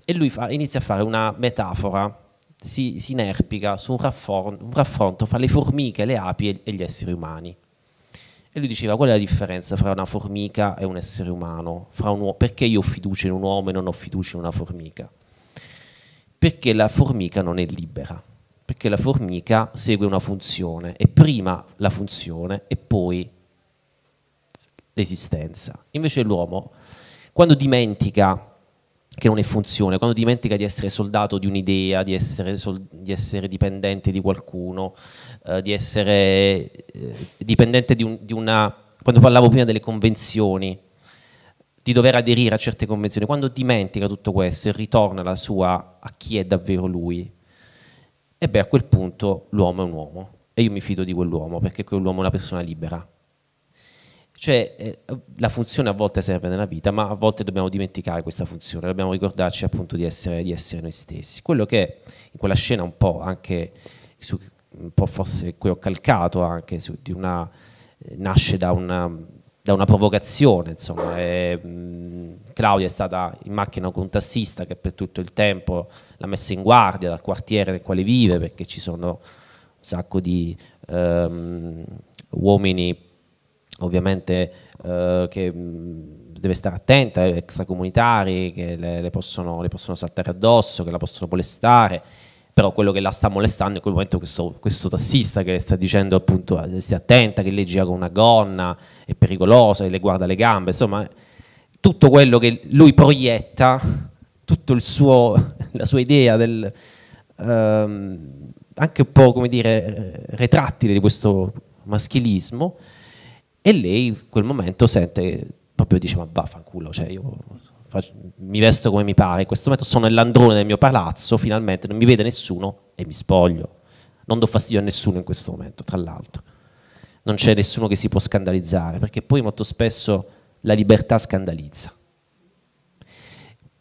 e lui fa, inizia a fare una metafora, si, si inerpica su un, raffron, un raffronto fra le formiche, le api e, e gli esseri umani. E lui diceva qual è la differenza fra una formica e un essere umano, fra un uomo, perché io ho fiducia in un uomo e non ho fiducia in una formica? Perché la formica non è libera, perché la formica segue una funzione, è prima la funzione e poi l'esistenza. Invece l'uomo, quando dimentica che non è funzione, quando dimentica di essere soldato di un'idea, di essere, sol- di essere dipendente di qualcuno, eh, di essere eh, dipendente di, un, di una... Quando parlavo prima delle convenzioni, di dover aderire a certe convenzioni, quando dimentica tutto questo e ritorna alla sua a chi è davvero lui, e beh a quel punto l'uomo è un uomo e io mi fido di quell'uomo perché quell'uomo è una persona libera. Cioè, eh, la funzione a volte serve nella vita, ma a volte dobbiamo dimenticare questa funzione, dobbiamo ricordarci appunto di essere, di essere noi stessi. Quello che in quella scena un po' anche, su, un po' forse qui ho calcato anche, su, di una, eh, nasce da una, da una provocazione, insomma. E, mh, mm, Claudia è stata in macchina con un tassista che per tutto il tempo l'ha messa in guardia dal quartiere nel quale vive, perché ci sono un sacco di um, uomini ovviamente eh, che mm, deve stare attenta, ai eh, extracomunitari che le, le, possono, le, possono, saltare addosso, che la possono molestare, però quello che la sta molestando è in quel momento questo, questo tassista che le sta dicendo appunto eh, stia attenta, che lei gira con una gonna, è pericolosa, che le guarda le gambe, insomma tutto quello che lui proietta, tutta la sua idea del, ehm, anche un po' come dire retrattile di questo maschilismo, e lei in quel momento sente, proprio dice ma vaffanculo, cioè io faccio, mi vesto come mi pare, in questo momento sono nell'androne del mio palazzo, finalmente non mi vede nessuno e mi spoglio. Non do fastidio a nessuno in questo momento, tra l'altro. Non c'è nessuno che si può scandalizzare, perché poi molto spesso la libertà scandalizza.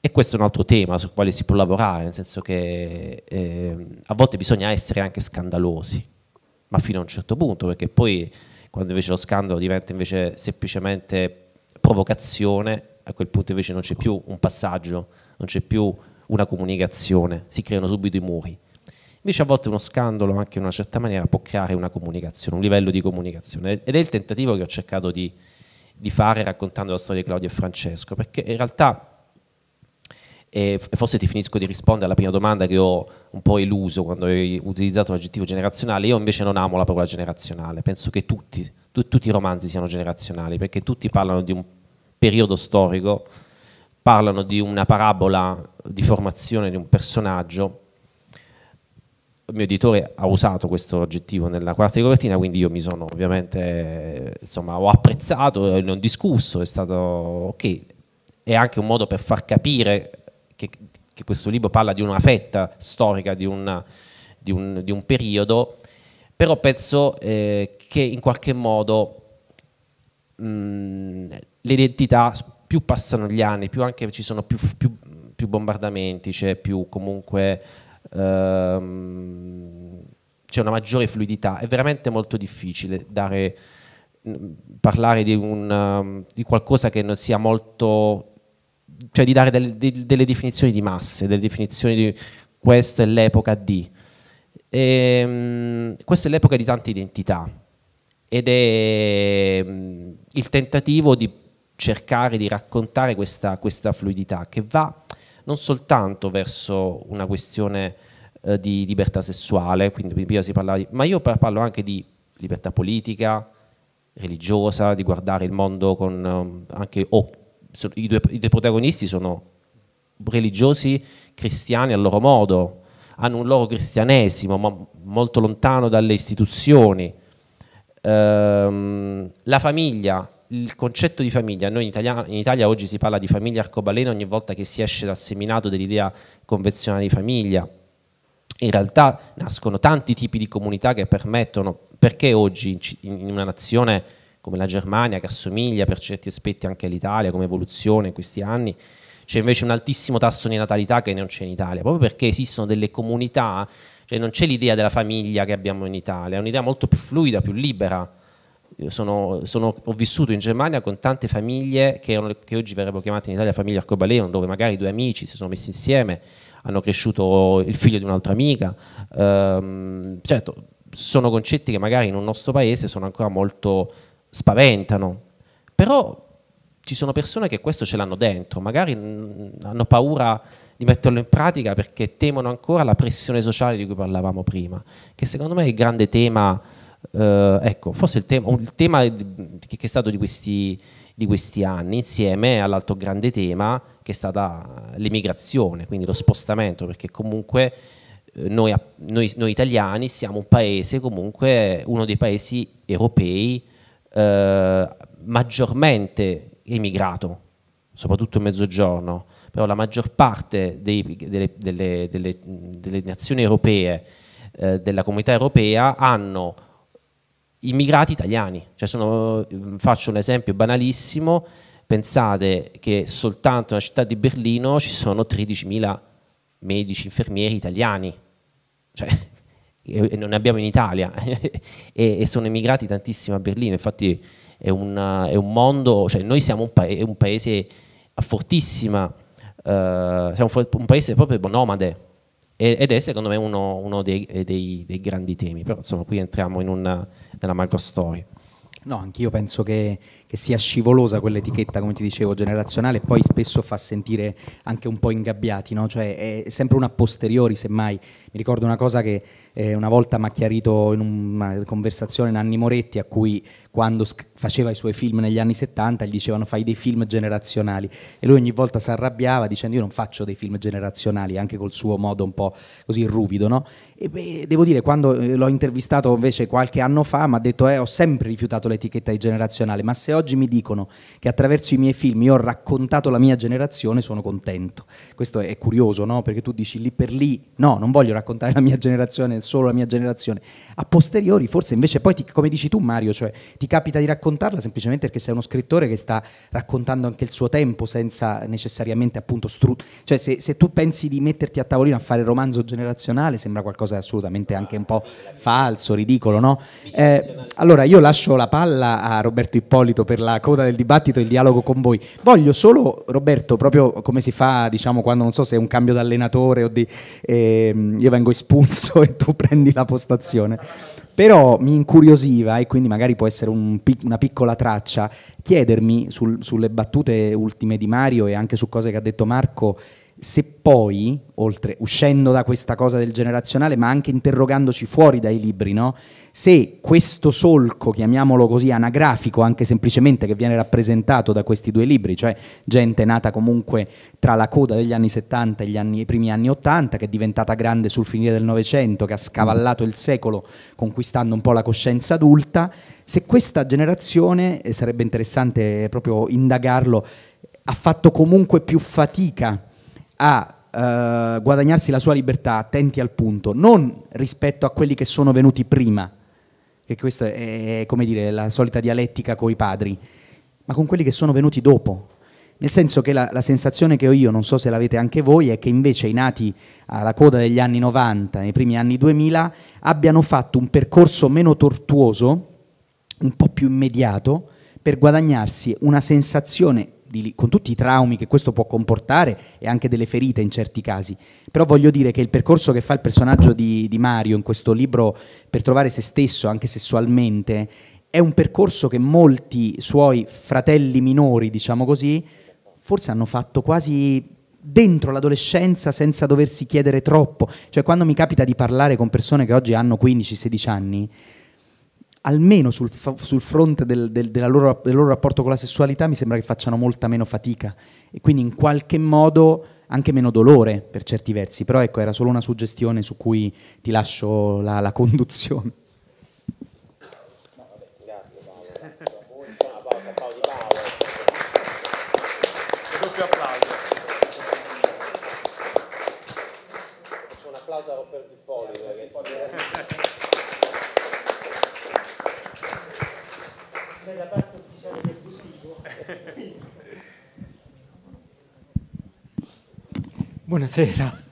E questo è un altro tema sul quale si può lavorare, nel senso che eh, a volte bisogna essere anche scandalosi, ma fino a un certo punto, perché poi quando invece lo scandalo diventa invece semplicemente provocazione, a quel punto invece non c'è più un passaggio, non c'è più una comunicazione, si creano subito i muri. Invece a volte uno scandalo, anche in una certa maniera, può creare una comunicazione, un livello di comunicazione. Ed è il tentativo che ho cercato di, di fare raccontando la storia di Claudio e Francesco, perché in realtà e forse ti finisco di rispondere alla prima domanda che ho un po' eluso quando hai utilizzato l'aggettivo generazionale. Io invece non amo la parola generazionale, penso che tutti, tu, tutti i romanzi siano generazionali, perché tutti parlano di un periodo storico, parlano di una parabola di formazione di un personaggio. Il mio editore ha usato questo aggettivo nella quarta di copertina, quindi io mi sono ovviamente, insomma, ho apprezzato, ne ho discusso, è stato ok. È anche un modo per far capire che, che questo libro parla di una fetta storica, di, una, di, un, di un, periodo, però penso eh, che in qualche modo mm, l'identità, più passano gli anni, più anche ci sono più, più, più bombardamenti, c'è cioè più comunque ehm, c'è una maggiore fluidità, è veramente molto difficile dare, mm, parlare di, un, di qualcosa che non sia molto cioè di dare del, de, delle definizioni di masse, delle definizioni di questa è l'epoca di. E, ehm, questa è l'epoca di tante identità ed è mm, il tentativo di cercare di raccontare questa, questa, fluidità che va non soltanto verso una questione eh, di libertà sessuale, quindi prima si parlava di, ma io parlo anche di libertà politica, religiosa, di guardare il mondo con um, anche occhi so, i, due, i, due, protagonisti sono religiosi cristiani al loro modo, hanno un loro cristianesimo, ma molto lontano dalle istituzioni. Ehm, la famiglia, il concetto di famiglia, noi in Italia, in Italia oggi si parla di famiglia arcobaleno ogni volta che si esce dal seminato dell'idea convenzionale di famiglia. In realtà nascono tanti tipi di comunità che permettono, perché oggi in una nazione come la Germania, che assomiglia per certi aspetti anche all'Italia come evoluzione in questi anni, c'è invece un altissimo tasso di natalità che non c'è in Italia, proprio perché esistono delle comunità, cioè non c'è l'idea della famiglia che abbiamo in Italia, è un'idea molto più fluida, più libera. Sono, sono, ho vissuto in Germania con tante famiglie che, erano, che oggi verrebbero chiamate in Italia famiglie arcobaleno, dove magari due amici si sono messi insieme, hanno cresciuto il figlio di un'altra amica. Ehm, certo, sono concetti che magari in un nostro paese sono ancora molto spaventano, però ci sono persone che questo ce l'hanno dentro, magari mm, hanno paura di metterlo in pratica perché temono ancora la pressione sociale di cui parlavamo prima, che secondo me è il grande tema, eh, ecco, forse il tema, il tema che è stato di questi, di questi anni, insieme all'altro grande tema che è stata l'emigrazione, quindi lo spostamento, perché comunque eh, noi, noi, noi italiani siamo un paese, comunque uno dei paesi europei, eh, maggiormente emigrato, soprattutto in mezzogiorno, però la maggior parte dei, delle, delle, delle, delle, nazioni europee, eh, della comunità europea, hanno immigrati italiani. Cioè sono, faccio un esempio banalissimo, pensate che soltanto nella città di Berlino ci sono 13.000 medici, infermieri italiani. Cioè, e non ne abbiamo in Italia e, e, sono emigrati tantissimo a Berlino, infatti è, una, è un mondo, cioè noi siamo un, pa- un paese a fortissima, uh, siamo un paese proprio nomade ed è secondo me uno, uno dei, dei, dei, grandi temi, però insomma qui entriamo in una, nella macro storia. No, anch'io penso che, che sia scivolosa quell'etichetta, come ti dicevo, generazionale, poi spesso fa sentire anche un po' ingabbiati, no? cioè è sempre una a posteriori, semmai. Mi ricordo una cosa che eh, una volta mi ha chiarito in una conversazione Nanni Moretti, a cui quando faceva i suoi film negli anni 70 gli dicevano fai dei film generazionali e lui ogni volta si arrabbiava dicendo io non faccio dei film generazionali, anche col suo modo un po' così ruvido. No? E beh, devo dire, quando eh, l'ho intervistato invece qualche anno fa, mi ha detto eh, ho sempre rifiutato l'etichetta di generazionale, ma se oggi mi dicono che attraverso i miei film io ho raccontato la mia generazione, sono contento. Questo è curioso, no? Perché tu dici lì per lì, no, non voglio raccontare la mia generazione, solo la mia generazione. A posteriori, forse invece poi, ti, come dici tu Mario, cioè ti capita di raccontarla semplicemente perché sei uno scrittore che sta raccontando anche il suo tempo senza necessariamente appunto... Stru- cioè se, se tu pensi di metterti a tavolino a fare romanzo generazionale sembra qualcosa di assolutamente anche un po' falso, ridicolo, no? Eh, allora io lascio la palla a Roberto Ippolito per la coda del dibattito e il dialogo con voi. Voglio solo, Roberto, proprio come si fa, diciamo, quando non so se è un cambio di allenatore o di eh, io vengo espulso e tu prendi la postazione. Però mi incuriosiva, e quindi magari può essere un, una piccola traccia, chiedermi sul, sulle battute ultime di Mario e anche su cose che ha detto Marco se poi, oltre, uscendo da questa cosa del generazionale, ma anche interrogandoci fuori dai libri, no? se questo solco, chiamiamolo così, anagrafico, anche semplicemente che viene rappresentato da questi due libri, cioè gente nata comunque tra la coda degli anni 70 e anni, i primi anni 80, che è diventata grande sul finire del Novecento, che ha scavallato il secolo conquistando un po' la coscienza adulta, se questa generazione, e sarebbe interessante proprio indagarlo, ha fatto comunque più fatica a eh, guadagnarsi la sua libertà, attenti al punto, non rispetto a quelli che sono venuti prima, che questa è, come dire, la solita dialettica con i padri, ma con quelli che sono venuti dopo. Nel senso che la, la, sensazione che ho io, non so se l'avete anche voi, è che invece i nati alla coda degli anni 90, nei primi anni 2000, abbiano fatto un percorso meno tortuoso, un po' più immediato, per guadagnarsi una sensazione di, con tutti i traumi che questo può comportare e anche delle ferite in certi casi. Però voglio dire che il percorso che fa il personaggio di, di Mario in questo libro per trovare se stesso, anche sessualmente, è un percorso che molti suoi fratelli minori, diciamo così, forse hanno fatto quasi dentro l'adolescenza senza doversi chiedere troppo. Cioè quando mi capita di parlare con persone che oggi hanno 15-16 anni, almeno sul, sul fronte del, del, loro, del, loro, rapporto con la sessualità, mi sembra che facciano molta meno fatica e quindi in qualche modo anche meno dolore per certi versi. Però ecco, era solo una suggestione su cui ti lascio la, la conduzione. Buonasera.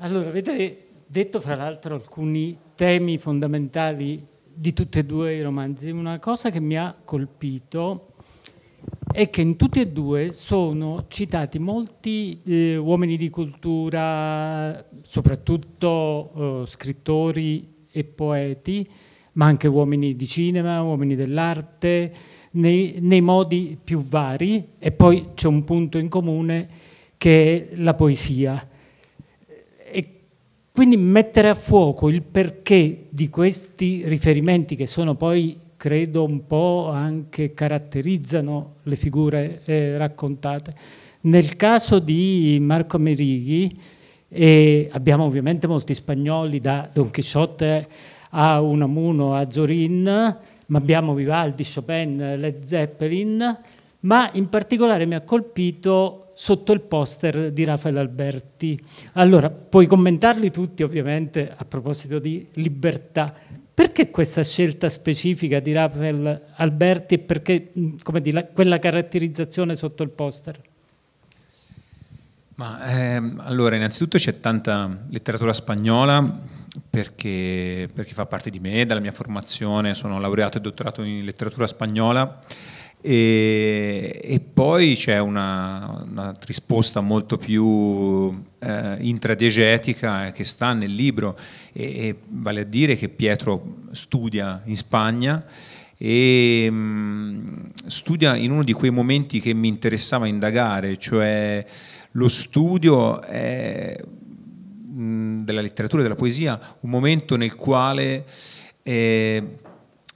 Allora, avete detto fra l'altro alcuni temi fondamentali di tutti e due i romanzi. Una cosa che mi ha colpito è che in tutti e due sono citati molti eh, uomini di cultura, soprattutto eh, scrittori e poeti, ma anche uomini di cinema, uomini dell'arte, nei, nei modi più vari e poi c'è un punto in comune che è la poesia. E quindi mettere a fuoco il perché di questi riferimenti che sono poi credo un po' anche caratterizzano le figure eh, raccontate. Nel caso di Marco Merighi eh, abbiamo ovviamente molti spagnoli da Don Quixote a Unamuno a Zorin, ma abbiamo Vivaldi, Chopin, Led Zeppelin, ma in particolare mi ha colpito sotto il poster di Raffaele Alberti. Allora, puoi commentarli tutti ovviamente a proposito di libertà. Perché questa scelta specifica di Raffaele Alberti e perché mm, di, la, quella caratterizzazione sotto il poster? Ma, ehm, allora, innanzitutto c'è tanta letteratura spagnola perché, perché fa parte di me, dalla mia formazione, sono laureato e dottorato in letteratura spagnola e, e, poi c'è una, una, risposta molto più eh, intradegetica eh, che sta nel libro, e, e vale a dire che Pietro studia in Spagna e mh, mm, studia in uno di quei momenti che mi interessava indagare, cioè lo studio è, mh, mm, della letteratura e della poesia, un momento nel quale eh,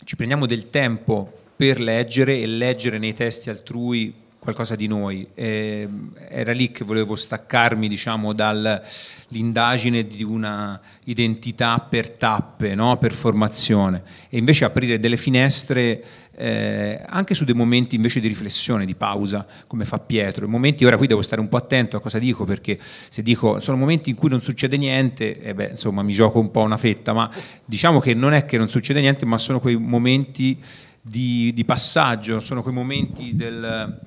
ci prendiamo del tempo per leggere e leggere nei testi altrui qualcosa di noi. Eh, era lì che volevo staccarmi diciamo, dall'indagine di una identità per tappe, no? per formazione, e invece aprire delle finestre eh, anche su dei momenti invece di riflessione, di pausa, come fa Pietro. I momenti, ora qui devo stare un po' attento a cosa dico, perché se dico sono momenti in cui non succede niente, eh beh, insomma mi gioco un po' una fetta, ma diciamo che non è che non succede niente, ma sono quei momenti di, di passaggio, sono quei momenti del,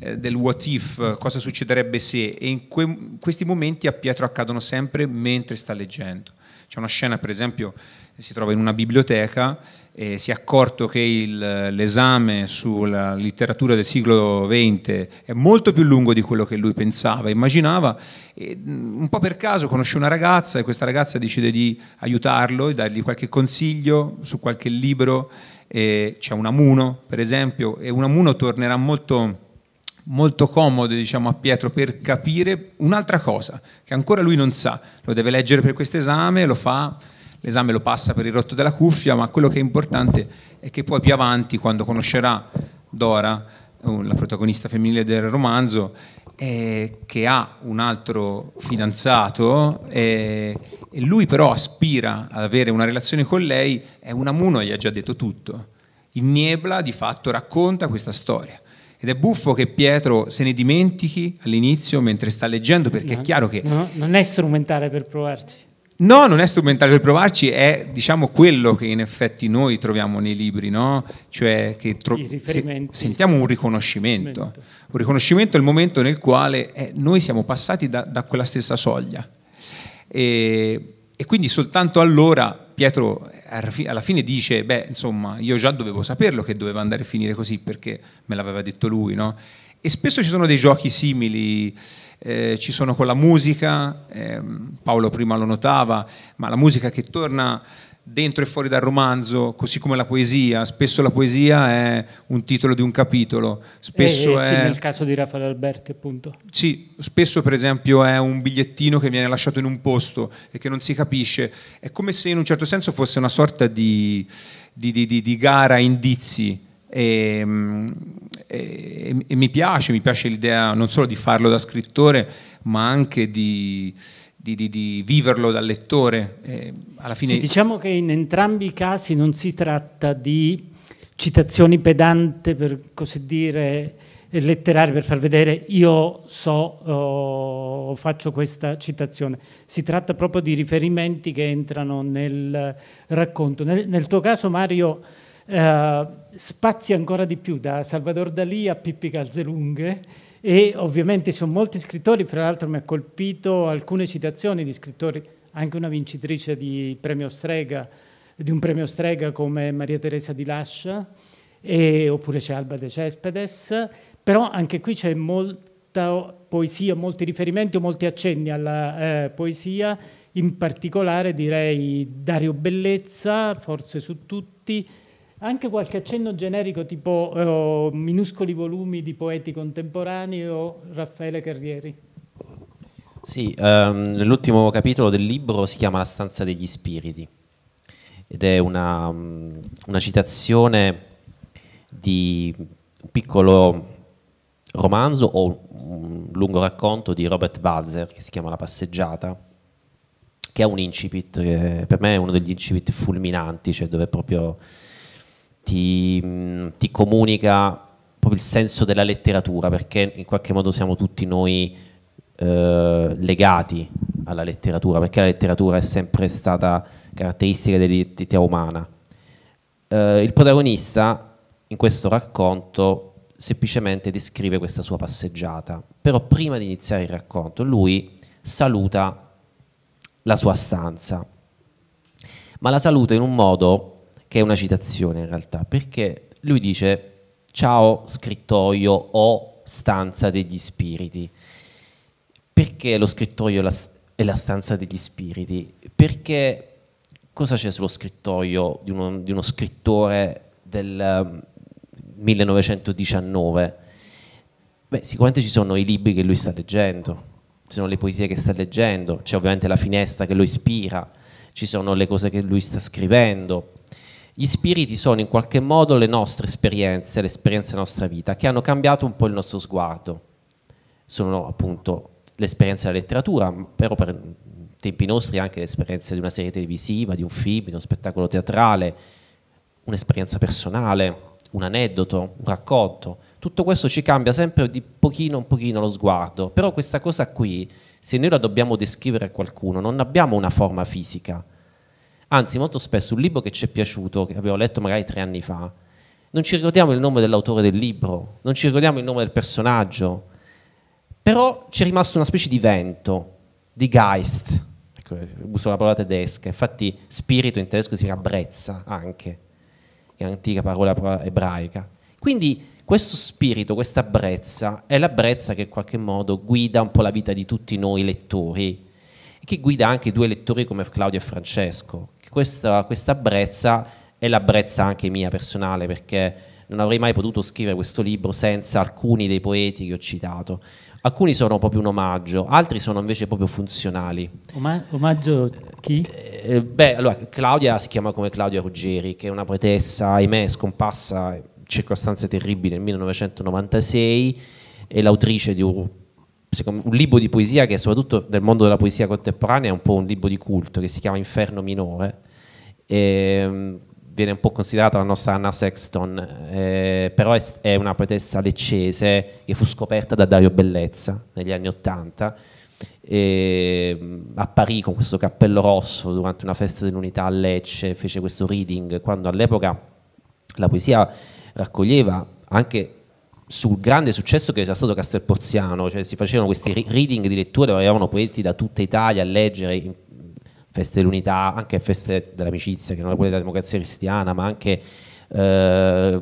eh, del, what if, cosa succederebbe se, e in que- questi momenti a Pietro accadono sempre mentre sta leggendo. C'è una scena, per esempio, si trova in una biblioteca e si è accorto che il, l'esame sulla letteratura del siglo XX è molto più lungo di quello che lui pensava, immaginava, e mm, un po' per caso conosce una ragazza e questa ragazza decide di aiutarlo, e dargli qualche consiglio su qualche libro eh, c'è un Amuno per esempio e un Amuno tornerà molto molto comodo diciamo, a Pietro per capire un'altra cosa che ancora lui non sa, lo deve leggere per questo esame, lo fa, l'esame lo passa per il rotto della cuffia, ma quello che è importante è che poi più avanti, quando conoscerà Dora, uh, la protagonista femminile del romanzo, eh, che ha un altro fidanzato, eh, e lui però aspira ad avere una relazione con lei e Unamuno gli ha già detto tutto. In Niebla di fatto racconta questa storia. Ed è buffo che Pietro se ne dimentichi all'inizio mentre sta leggendo, perché no, è chiaro che... No, non è strumentale per provarci. No, non è strumentale per provarci, è diciamo quello che in effetti noi troviamo nei libri, no? Cioè che tro- se- sentiamo un riconoscimento. Un riconoscimento è il momento nel quale eh, noi siamo passati da, da quella stessa soglia e, e quindi soltanto allora Pietro alla fine dice, beh, insomma, io già dovevo saperlo che doveva andare a finire così perché me l'aveva detto lui, no? E spesso ci sono dei giochi simili, eh, ci sono con la musica, eh, Paolo prima lo notava, ma la musica che torna dentro e fuori dal romanzo, così come la poesia. Spesso la poesia è un titolo di un capitolo. Spesso eh, eh, sì, è... nel caso di Raffaele Alberti, appunto. Sì, spesso per esempio è un bigliettino che viene lasciato in un posto e che non si capisce. È come se in un certo senso fosse una sorta di, di, di, di gara a indizi. E, ehm, e, e mi piace, mi piace l'idea non solo di farlo da scrittore, ma anche di, di, di, di, viverlo dal lettore. Eh, alla fine... Sì, diciamo che in entrambi i casi non si tratta di citazioni pedante, per così dire, letterarie, per far vedere io so, oh, faccio questa citazione. Si tratta proprio di riferimenti che entrano nel racconto. Nel, nel tuo caso, Mario, eh, spazi ancora di più, da Salvador Dalì a Pippi Calzelunghe e ovviamente sono molti scrittori, fra l'altro mi ha colpito alcune citazioni di scrittori, anche una vincitrice di, Strega, di un premio Strega come Maria Teresa di Lascia, e, oppure c'è Alba de Cespedes, però anche qui c'è molta poesia, molti riferimenti o molti accenni alla eh, poesia, in particolare direi Dario Bellezza, forse su tutti, anche qualche accenno generico tipo eh, minuscoli volumi di poeti contemporanei o Raffaele Carrieri. Sì, ehm, l'ultimo capitolo del libro si chiama La stanza degli spiriti ed è una, mm, una citazione di un piccolo romanzo o un lungo racconto di Robert Walzer che si chiama La passeggiata, che ha un incipit, che eh, per me è uno degli incipit fulminanti, cioè dove proprio ti, ti comunica proprio il senso della letteratura, perché in qualche modo siamo tutti noi eh, legati alla letteratura, perché la letteratura è sempre stata caratteristica dell'identità umana. Eh, il protagonista in questo racconto semplicemente descrive questa sua passeggiata, però prima di iniziare il racconto lui saluta la sua stanza, ma la saluta in un modo che è una citazione in realtà, perché lui dice ciao scrittoio o stanza degli spiriti. Perché lo scrittoio è la stanza degli spiriti? Perché cosa c'è sullo scrittoio di uno, di uno scrittore del 1919? Mm, Beh, sicuramente ci sono i libri che lui sta leggendo, ci sono le poesie che sta leggendo, c'è ovviamente la finestra che lo ispira, ci sono le cose che lui sta scrivendo, gli spiriti sono in qualche modo le nostre esperienze, le esperienze della nostra vita, che hanno cambiato un po' il nostro sguardo. Sono appunto l'esperienza della letteratura, però per tempi nostri anche l'esperienza di una serie televisiva, di un film, di uno spettacolo teatrale, un'esperienza personale, un aneddoto, un racconto. Tutto questo ci cambia sempre di pochino in pochino lo sguardo, però questa cosa qui, se noi la dobbiamo descrivere a qualcuno, non abbiamo una forma fisica, Anzi, molto spesso un libro che ci è piaciuto, che abbiamo letto magari tre anni fa, non ci ricordiamo il nome dell'autore del libro, non ci ricordiamo il nome del personaggio, però ci è rimasto una specie di vento, di Geist, ecco, uso la parola tedesca, infatti spirito in tedesco si chiama brezza anche, che è un'antica parola ebraica. Quindi questo spirito, questa brezza, è la brezza che in qualche modo guida un po' la vita di tutti noi lettori, e che guida anche due lettori come Claudio e Francesco, questa, questa brezza è la brezza anche mia personale perché non avrei mai potuto scrivere questo libro senza alcuni dei poeti che ho citato. Alcuni sono proprio un omaggio, altri sono invece proprio funzionali. Oma- omaggio chi? Eh, eh beh, allora, Claudia si chiama come Claudia Ruggeri, che è una poetessa, ahimè, scomparsa in circostanze terribili nel 1996, è l'autrice di un un libro di poesia che soprattutto nel mondo della poesia contemporanea è un po' un libro di culto che si chiama Inferno Minore e ehm, viene un po' considerata la nostra Anna Sexton eh, però è, è, una poetessa leccese che fu scoperta da Dario Bellezza negli anni Ottanta ehm, apparì con questo cappello rosso durante una festa dell'unità a Lecce fece questo reading quando all'epoca la poesia raccoglieva anche sul grande successo che era stato Castelporziano, cioè si facevano questi reading di lettura dove avevano poeti da tutta Italia a leggere feste dell'unità, anche feste dell'amicizia, che non è quella della democrazia cristiana, ma anche eh,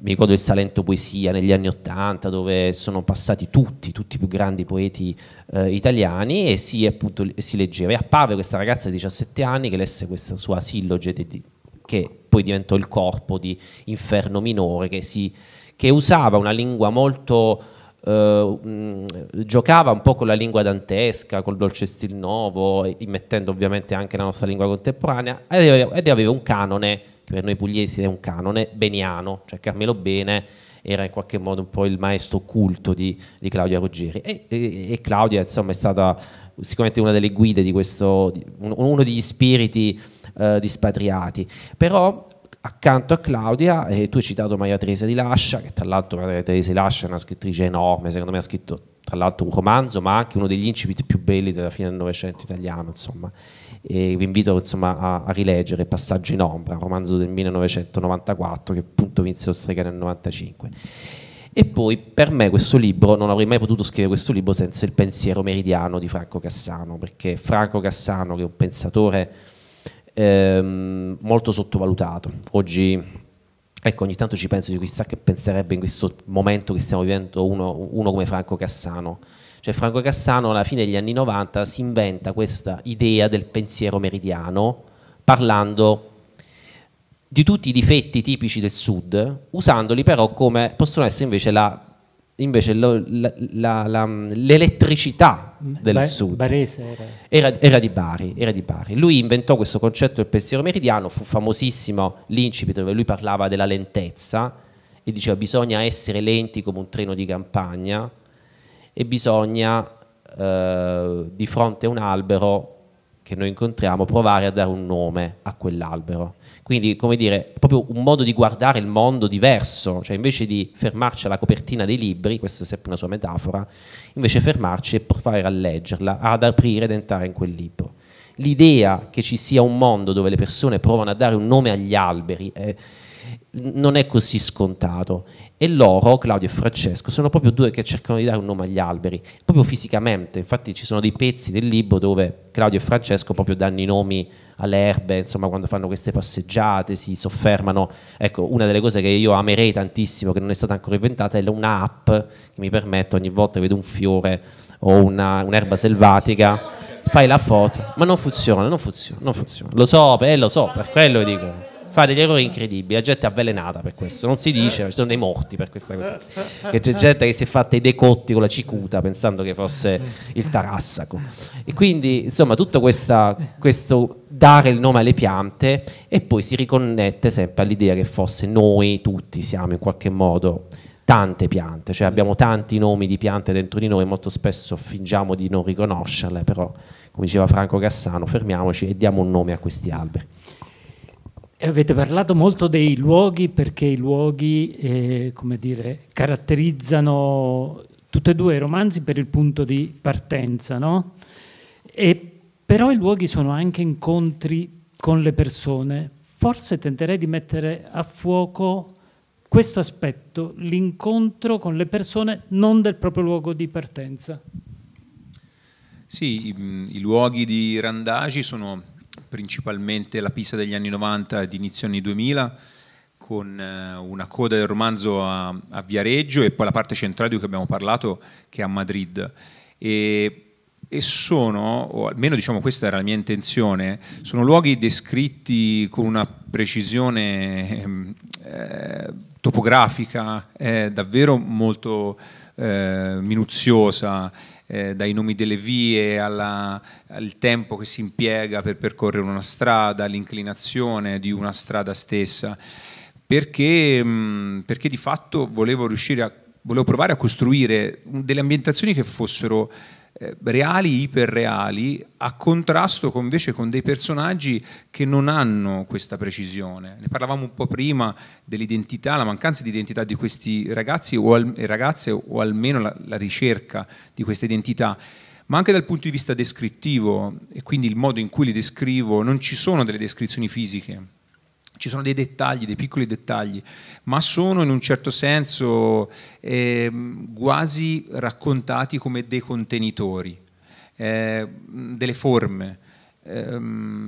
mi ricordo il Salento Poesia negli anni Ottanta, dove sono passati tutti, tutti i più grandi poeti eh, italiani e si, appunto, si, leggeva. E apparve questa ragazza di 17 anni che lesse questa sua silloge che poi diventò il corpo di Inferno Minore che si che usava una lingua molto... Uh, giocava un po' con la lingua dantesca, col dolce stil nuovo, immettendo ovviamente anche la nostra lingua contemporanea, ed aveva, un canone, che per noi pugliesi è un canone, beniano, cioè Carmelo Bene era in qualche modo un po' il maestro culto di, di Claudia Ruggeri e, e, e, Claudia insomma è stata sicuramente una delle guide di questo, di, uno degli spiriti eh, di spatriati. però accanto a Claudia, eh, tu hai citato Maria Teresa di Lascia, che tra l'altro Maria Teresa di Lascia è una scrittrice enorme, secondo me ha scritto tra l'altro un romanzo, ma anche uno degli incipit più belli della fine del Novecento italiano, insomma. E vi invito insomma, a, a, rileggere Passaggio in ombra, un romanzo del 1994 che appunto vinse lo strega nel 95. E poi per me questo libro, non avrei mai potuto scrivere questo libro senza il pensiero meridiano di Franco Cassano, perché Franco Cassano, che è un pensatore ehm, molto sottovalutato. Oggi, ecco, ogni tanto ci penso di chissà che penserebbe in questo momento che stiamo vivendo uno, uno come Franco Cassano. Cioè Franco Cassano alla fine degli anni 90 si inventa questa idea del pensiero meridiano parlando di tutti i difetti tipici del sud, usandoli però come possono essere invece la invece lo, la, la, la, l'elettricità mm. del ba- sud era. Era, era, di Bari, era. di Bari, Lui inventò questo concetto del pensiero meridiano, fu famosissimo l'incipit dove lui parlava della lentezza e diceva bisogna essere lenti come un treno di campagna e bisogna eh, di fronte a un albero che noi incontriamo provare a dare un nome a quell'albero. Quindi, come dire, è proprio un modo di guardare il mondo diverso, cioè invece di fermarci alla copertina dei libri, questa è sempre una sua metafora, invece fermarci e provare a leggerla, ad aprire ed entrare in quel libro. L'idea che ci sia un mondo dove le persone provano a dare un nome agli alberi eh, non è così scontato e loro, Claudio e Francesco, sono proprio due che cercano di dare un nome agli alberi, proprio fisicamente, infatti ci sono dei pezzi del libro dove Claudio e Francesco proprio danno i nomi alle erbe, insomma, quando fanno queste passeggiate, si soffermano. Ecco, una delle cose che io amerei tantissimo, che non è stata ancora inventata, è un'app che mi permette ogni volta che vedo un fiore o una, un'erba selvatica, fai la foto, ma non funziona, non funziona, non funziona. Lo so, eh, lo so, per quello dico fa degli errori incredibili, la gente è avvelenata per questo, non si dice, ci sono dei morti per questa cosa, che c'è gente che si è fatta i decotti con la cicuta pensando che fosse il tarassaco. E quindi insomma tutto questa, questo dare il nome alle piante e poi si riconnette sempre all'idea che fosse noi tutti siamo in qualche modo tante piante, cioè abbiamo tanti nomi di piante dentro di noi, molto spesso fingiamo di non riconoscerle, però come diceva Franco Cassano, fermiamoci e diamo un nome a questi alberi. Avete parlato molto dei luoghi perché i luoghi eh, dire, caratterizzano tutti e due i romanzi per il punto di partenza, no? E però i luoghi sono anche incontri con le persone. Forse tenterei di mettere a fuoco questo aspetto, l'incontro con le persone non del proprio luogo di partenza. Sì, i, mm, i luoghi di Randagi sono principalmente la pista degli anni 90 ed inizio anni 2000, con eh, una coda del romanzo a, a Viareggio e poi la parte centrale di cui abbiamo parlato che è a Madrid. E e sono, o almeno diciamo questa era la mia intenzione, sono luoghi descritti con una precisione ehm, eh, topografica eh, davvero molto eh, minuziosa, eh, dai nomi delle vie alla, al tempo che si impiega per percorrere una strada, all'inclinazione di una strada stessa, perché, mm, perché di fatto volevo riuscire a, volevo provare a costruire delle ambientazioni che fossero eh, reali, iperreali, a contrasto con, invece con dei personaggi che non hanno questa precisione. Ne parlavamo un po' prima dell'identità, la mancanza di identità di questi ragazzi o al, ragazze o almeno la, la ricerca di questa identità ma anche dal punto di vista descrittivo e quindi il modo in cui li descrivo, non ci sono delle descrizioni fisiche, ci sono dei dettagli, dei piccoli dettagli, ma sono in un certo senso eh, quasi raccontati come dei contenitori, eh, delle forme. Eh,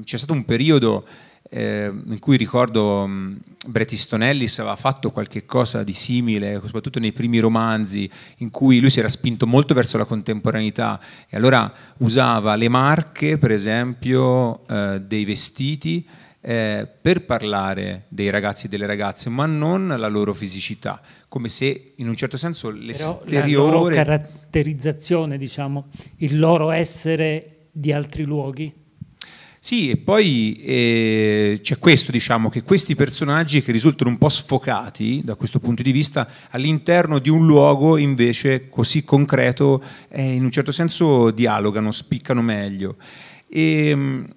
c'è stato un periodo ehm, in cui ricordo um, mm, Bretton Ellis aveva fatto qualche cosa di simile, soprattutto nei primi romanzi, in cui lui si era spinto molto verso la contemporaneità e allora usava le marche, per esempio, eh, dei vestiti eh, per parlare dei ragazzi e delle ragazze, ma non la loro fisicità, come se in un certo senso l'esteriore... Però la loro caratterizzazione, diciamo, il loro essere di altri luoghi. Sì, e poi eh, c'è questo, diciamo, che questi personaggi che risultano un po' sfocati da questo punto di vista all'interno di un luogo invece così concreto, eh, in un certo senso dialogano, spiccano meglio. E, ehm,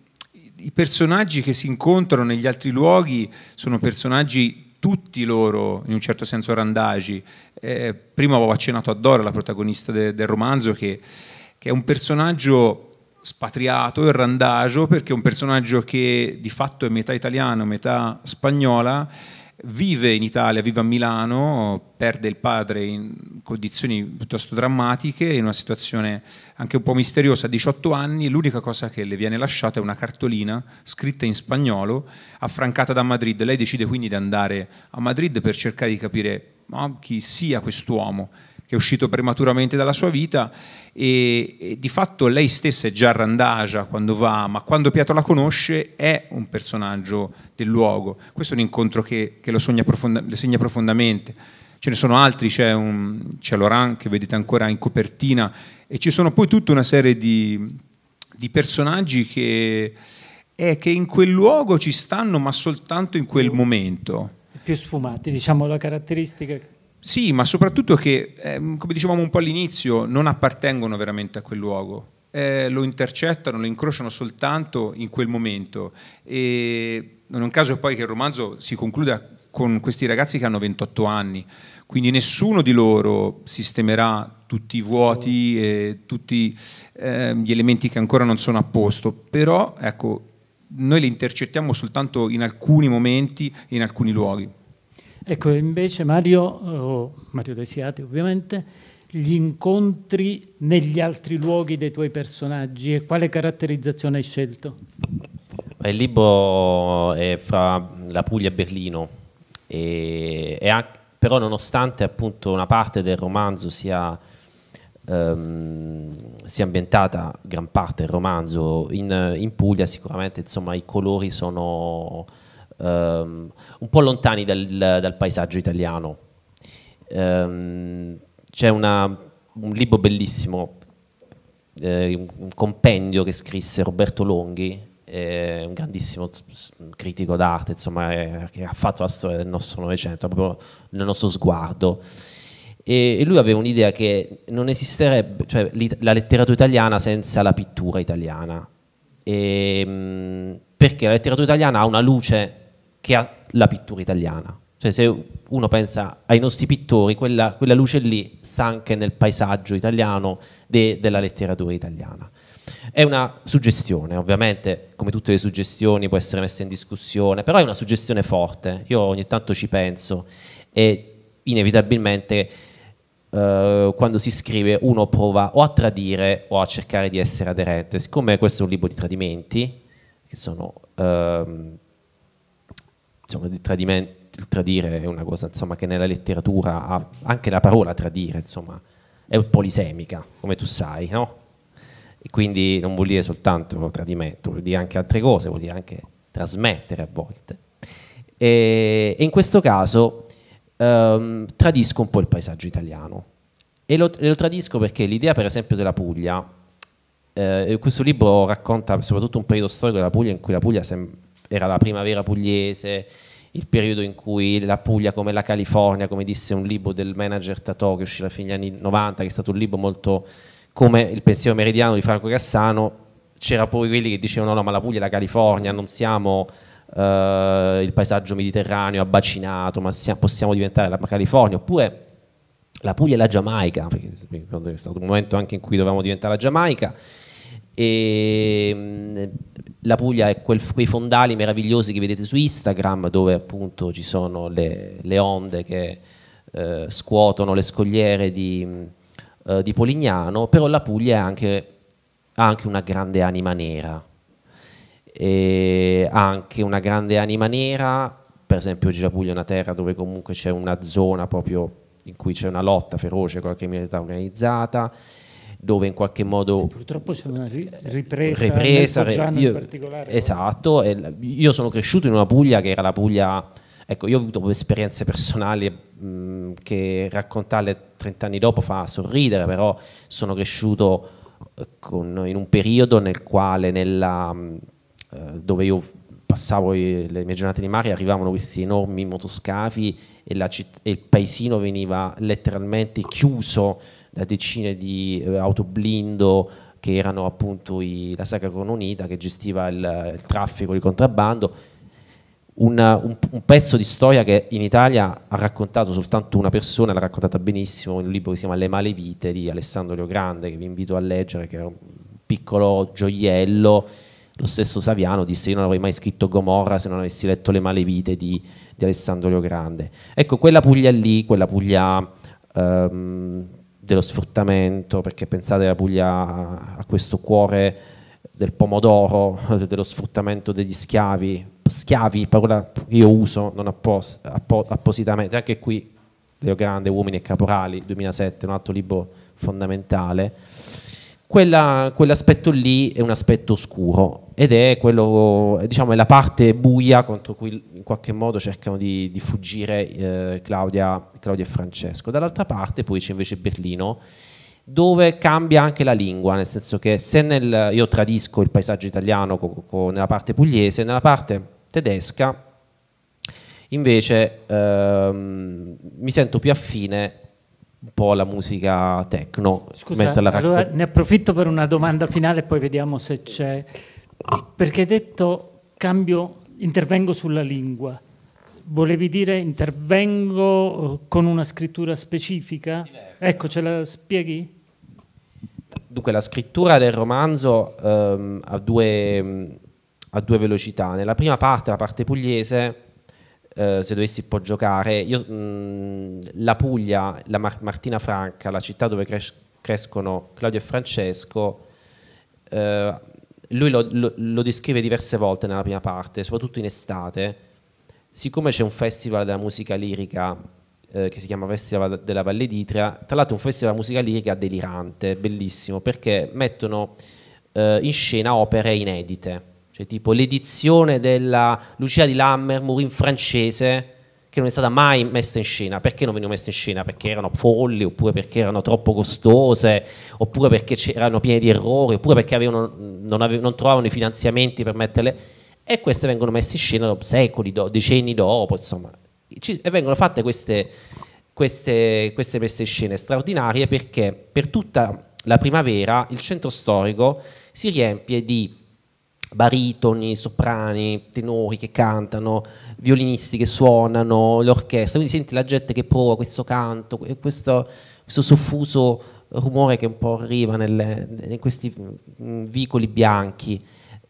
i personaggi che si incontrano negli altri luoghi sono personaggi tutti loro in un certo senso randagi. Eh, prima avevo accennato a Dora, la protagonista de, del romanzo, che, che, è un personaggio spatriato e randagio perché è un personaggio che di fatto è metà italiano, metà spagnola, vive in Italia, vive a Milano, perde il padre in condizioni piuttosto drammatiche, in una situazione anche un po' misteriosa, a 18 anni, l'unica cosa che le viene lasciata è una cartolina scritta in spagnolo, affrancata da Madrid. Lei decide quindi di andare a Madrid per cercare di capire chi sia quest'uomo è uscito prematuramente dalla sua vita e, e di fatto lei stessa è già randagia quando va, ma quando Pietro la conosce è un personaggio del luogo. Questo è un incontro che, che lo, profonda, segna profondamente. Ce ne sono altri, c'è, un, c'è Laurent che vedete ancora in copertina e ci sono poi tutta una serie di, di personaggi che, eh, che in quel luogo ci stanno ma soltanto in quel momento più sfumati, diciamo la caratteristica. Sì, ma soprattutto che, ehm, come dicevamo un po' all'inizio, non appartengono veramente a quel luogo. Eh, lo intercettano, lo incrociano soltanto in quel momento. E non è un caso poi che il romanzo si concluda con questi ragazzi che hanno 28 anni, quindi nessuno di loro sistemerà tutti i vuoti e tutti eh, gli elementi che ancora non sono a posto, però ecco, noi li intercettiamo soltanto in alcuni momenti e in alcuni luoghi. Ecco, invece Mario, Mario Desiati ovviamente, gli incontri negli altri luoghi dei tuoi personaggi e quale caratterizzazione hai scelto? Il libro è fra la Puglia e Berlino, e, e anche, però nonostante appunto una parte del romanzo sia, ehm, sia ambientata, gran parte del romanzo, in, in Puglia sicuramente insomma, i colori sono um, un po' lontani dal, dal paesaggio italiano. Um, c'è una, un libro bellissimo, eh, un compendio che scrisse Roberto Longhi, eh, un grandissimo critico d'arte, insomma, eh, che ha fatto la storia del nostro Novecento, proprio nel nostro sguardo. E, e lui aveva un'idea che non esisterebbe cioè, la letteratura italiana senza la pittura italiana, e, ehm, perché la letteratura italiana ha una luce che ha la pittura italiana. Cioè se uno pensa ai nostri pittori, quella, quella luce lì sta anche nel paesaggio italiano de, della letteratura italiana. È una suggestione, ovviamente, come tutte le suggestioni può essere messa in discussione, però è una suggestione forte. Io ogni tanto ci penso e inevitabilmente eh, quando si scrive uno prova o a tradire o a cercare di essere aderente. Siccome questo è un libro di tradimenti, che sono eh, insomma, il, tradire è una cosa insomma, che nella letteratura, ha, anche la parola tradire, insomma, è polisemica, come tu sai, no? E quindi non vuol dire soltanto tradimento, vuol dire anche altre cose, vuol dire anche trasmettere a volte. E, e in questo caso ehm, tradisco un po' il paesaggio italiano. E lo, e lo tradisco perché l'idea, per esempio, della Puglia, eh, questo libro racconta soprattutto un periodo storico della Puglia in cui la Puglia sembra era la primavera pugliese, il periodo in cui la Puglia come la California, come disse un libro del manager Tatò che uscì alla fine degli anni 90, che è stato un libro molto come il pensiero meridiano di Franco Cassano, c'era poi quelli che dicevano no, ma la Puglia è la California, non siamo eh, il paesaggio mediterraneo abbacinato, ma siamo, possiamo diventare la California, oppure la Puglia è la Giamaica, perché è stato un momento anche in cui dovevamo diventare la Giamaica, e mm, la Puglia è quel, quei fondali meravigliosi che vedete su Instagram dove appunto ci sono le, le onde che eh, scuotono le scogliere di, mm, eh, di, Polignano, però la Puglia anche, ha anche una grande anima nera, e anche una grande anima nera, per esempio oggi la Puglia è una terra dove comunque c'è una zona proprio in cui c'è una lotta feroce con la criminalità organizzata dove in qualche modo... Sì, purtroppo c'è una ripresa, ripresa re- io, in particolare. Esatto, e, io sono cresciuto in una Puglia che era la Puglia... Ecco, io ho avuto esperienze personali mh, mm, che raccontarle 30 anni dopo fa sorridere, però sono cresciuto eh, con, in un periodo nel quale nella, mm, eh, dove io passavo le mie giornate di mare arrivavano questi enormi motoscafi e, citt- e il paesino veniva letteralmente chiuso decine di eh, autoblindo che erano appunto i, la Sacra Corona Unita che gestiva il, il traffico di contrabbando. Un, un, un, pezzo di storia che in Italia ha raccontato soltanto una persona, l'ha raccontata benissimo in un libro che si chiama Le male vite di Alessandro Grande, che vi invito a leggere, che è un piccolo gioiello. Lo stesso Saviano disse io non avrei mai scritto Gomorra se non avessi letto Le male vite di, di Alessandro Leogrande. Ecco, quella Puglia lì, quella Puglia... Ehm, dello sfruttamento, perché pensate la Puglia a questo cuore del pomodoro, dello sfruttamento degli schiavi, schiavi, parola che io uso non appos appo appositamente, anche qui Leo Grande, Uomini e Caporali, 2007, un altro libro fondamentale quella, quell'aspetto lì è un aspetto oscuro ed è, quello, diciamo, è la parte buia contro cui in qualche modo cercano di, di fuggire eh, Claudia, Claudia e Francesco. Dall'altra parte poi c'è invece Berlino dove cambia anche la lingua, nel senso che se nel, io tradisco il paesaggio italiano co, co, nella parte pugliese, nella parte tedesca invece ehm, mi sento più affine un po' la musica techno. Scusa, allora ne approfitto per una domanda finale e poi vediamo se c'è. Perché hai detto cambio, intervengo sulla lingua. Volevi dire intervengo eh, con una scrittura specifica? Ecco, ce la spieghi? Dunque, la scrittura del romanzo um, ha, due, ha due velocità. Nella prima parte, la parte pugliese, eh, se dovessi poi giocare, io, mh, mm, la Puglia, la Mar- Martina Franca, la città dove cres- crescono Claudio e Francesco, eh, lui lo, lo, lo descrive diverse volte nella prima parte, soprattutto in estate. Siccome c'è un festival della musica lirica eh, che si chiama Festival della Valle d'Itria, tra l'altro un festival della musica lirica delirante, bellissimo, perché mettono eh, in scena opere inedite cioè tipo l'edizione della Lucia di Lammermoor in francese che non è stata mai messa in scena. Perché non venivano messe in scena? Perché erano folli, oppure perché erano troppo costose, oppure perché erano piene di errori, oppure perché avevano, non, ave, non, trovavano i finanziamenti per metterle. E queste vengono messe in scena secoli, do, decenni dopo, insomma. e vengono fatte queste, queste, queste messe in scena straordinarie perché per tutta la primavera il centro storico si riempie di baritoni, soprani, tenori che cantano, violinisti che suonano, l'orchestra, quindi senti la gente che prova questo canto, questo, questo soffuso rumore che un po' arriva in questi mm, vicoli bianchi.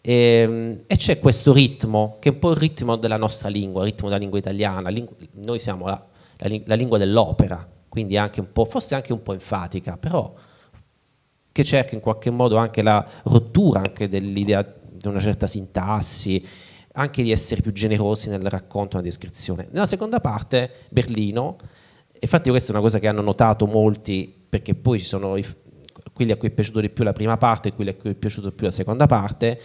E, ehm, e, c'è questo ritmo, che è un po' il ritmo della nostra lingua, il ritmo della lingua italiana. Lingu- noi siamo la, la, la, lingua dell'opera, quindi anche forse anche un po' enfatica, però che cerca in qualche modo anche la rottura anche dell'idea di una certa sintassi, anche di essere più generosi nel racconto e nella descrizione. Nella seconda parte, Berlino, infatti questa è una cosa che hanno notato molti, perché poi ci sono i, quelli a cui è piaciuto di più la prima parte e quelli a cui è piaciuto di più la seconda parte,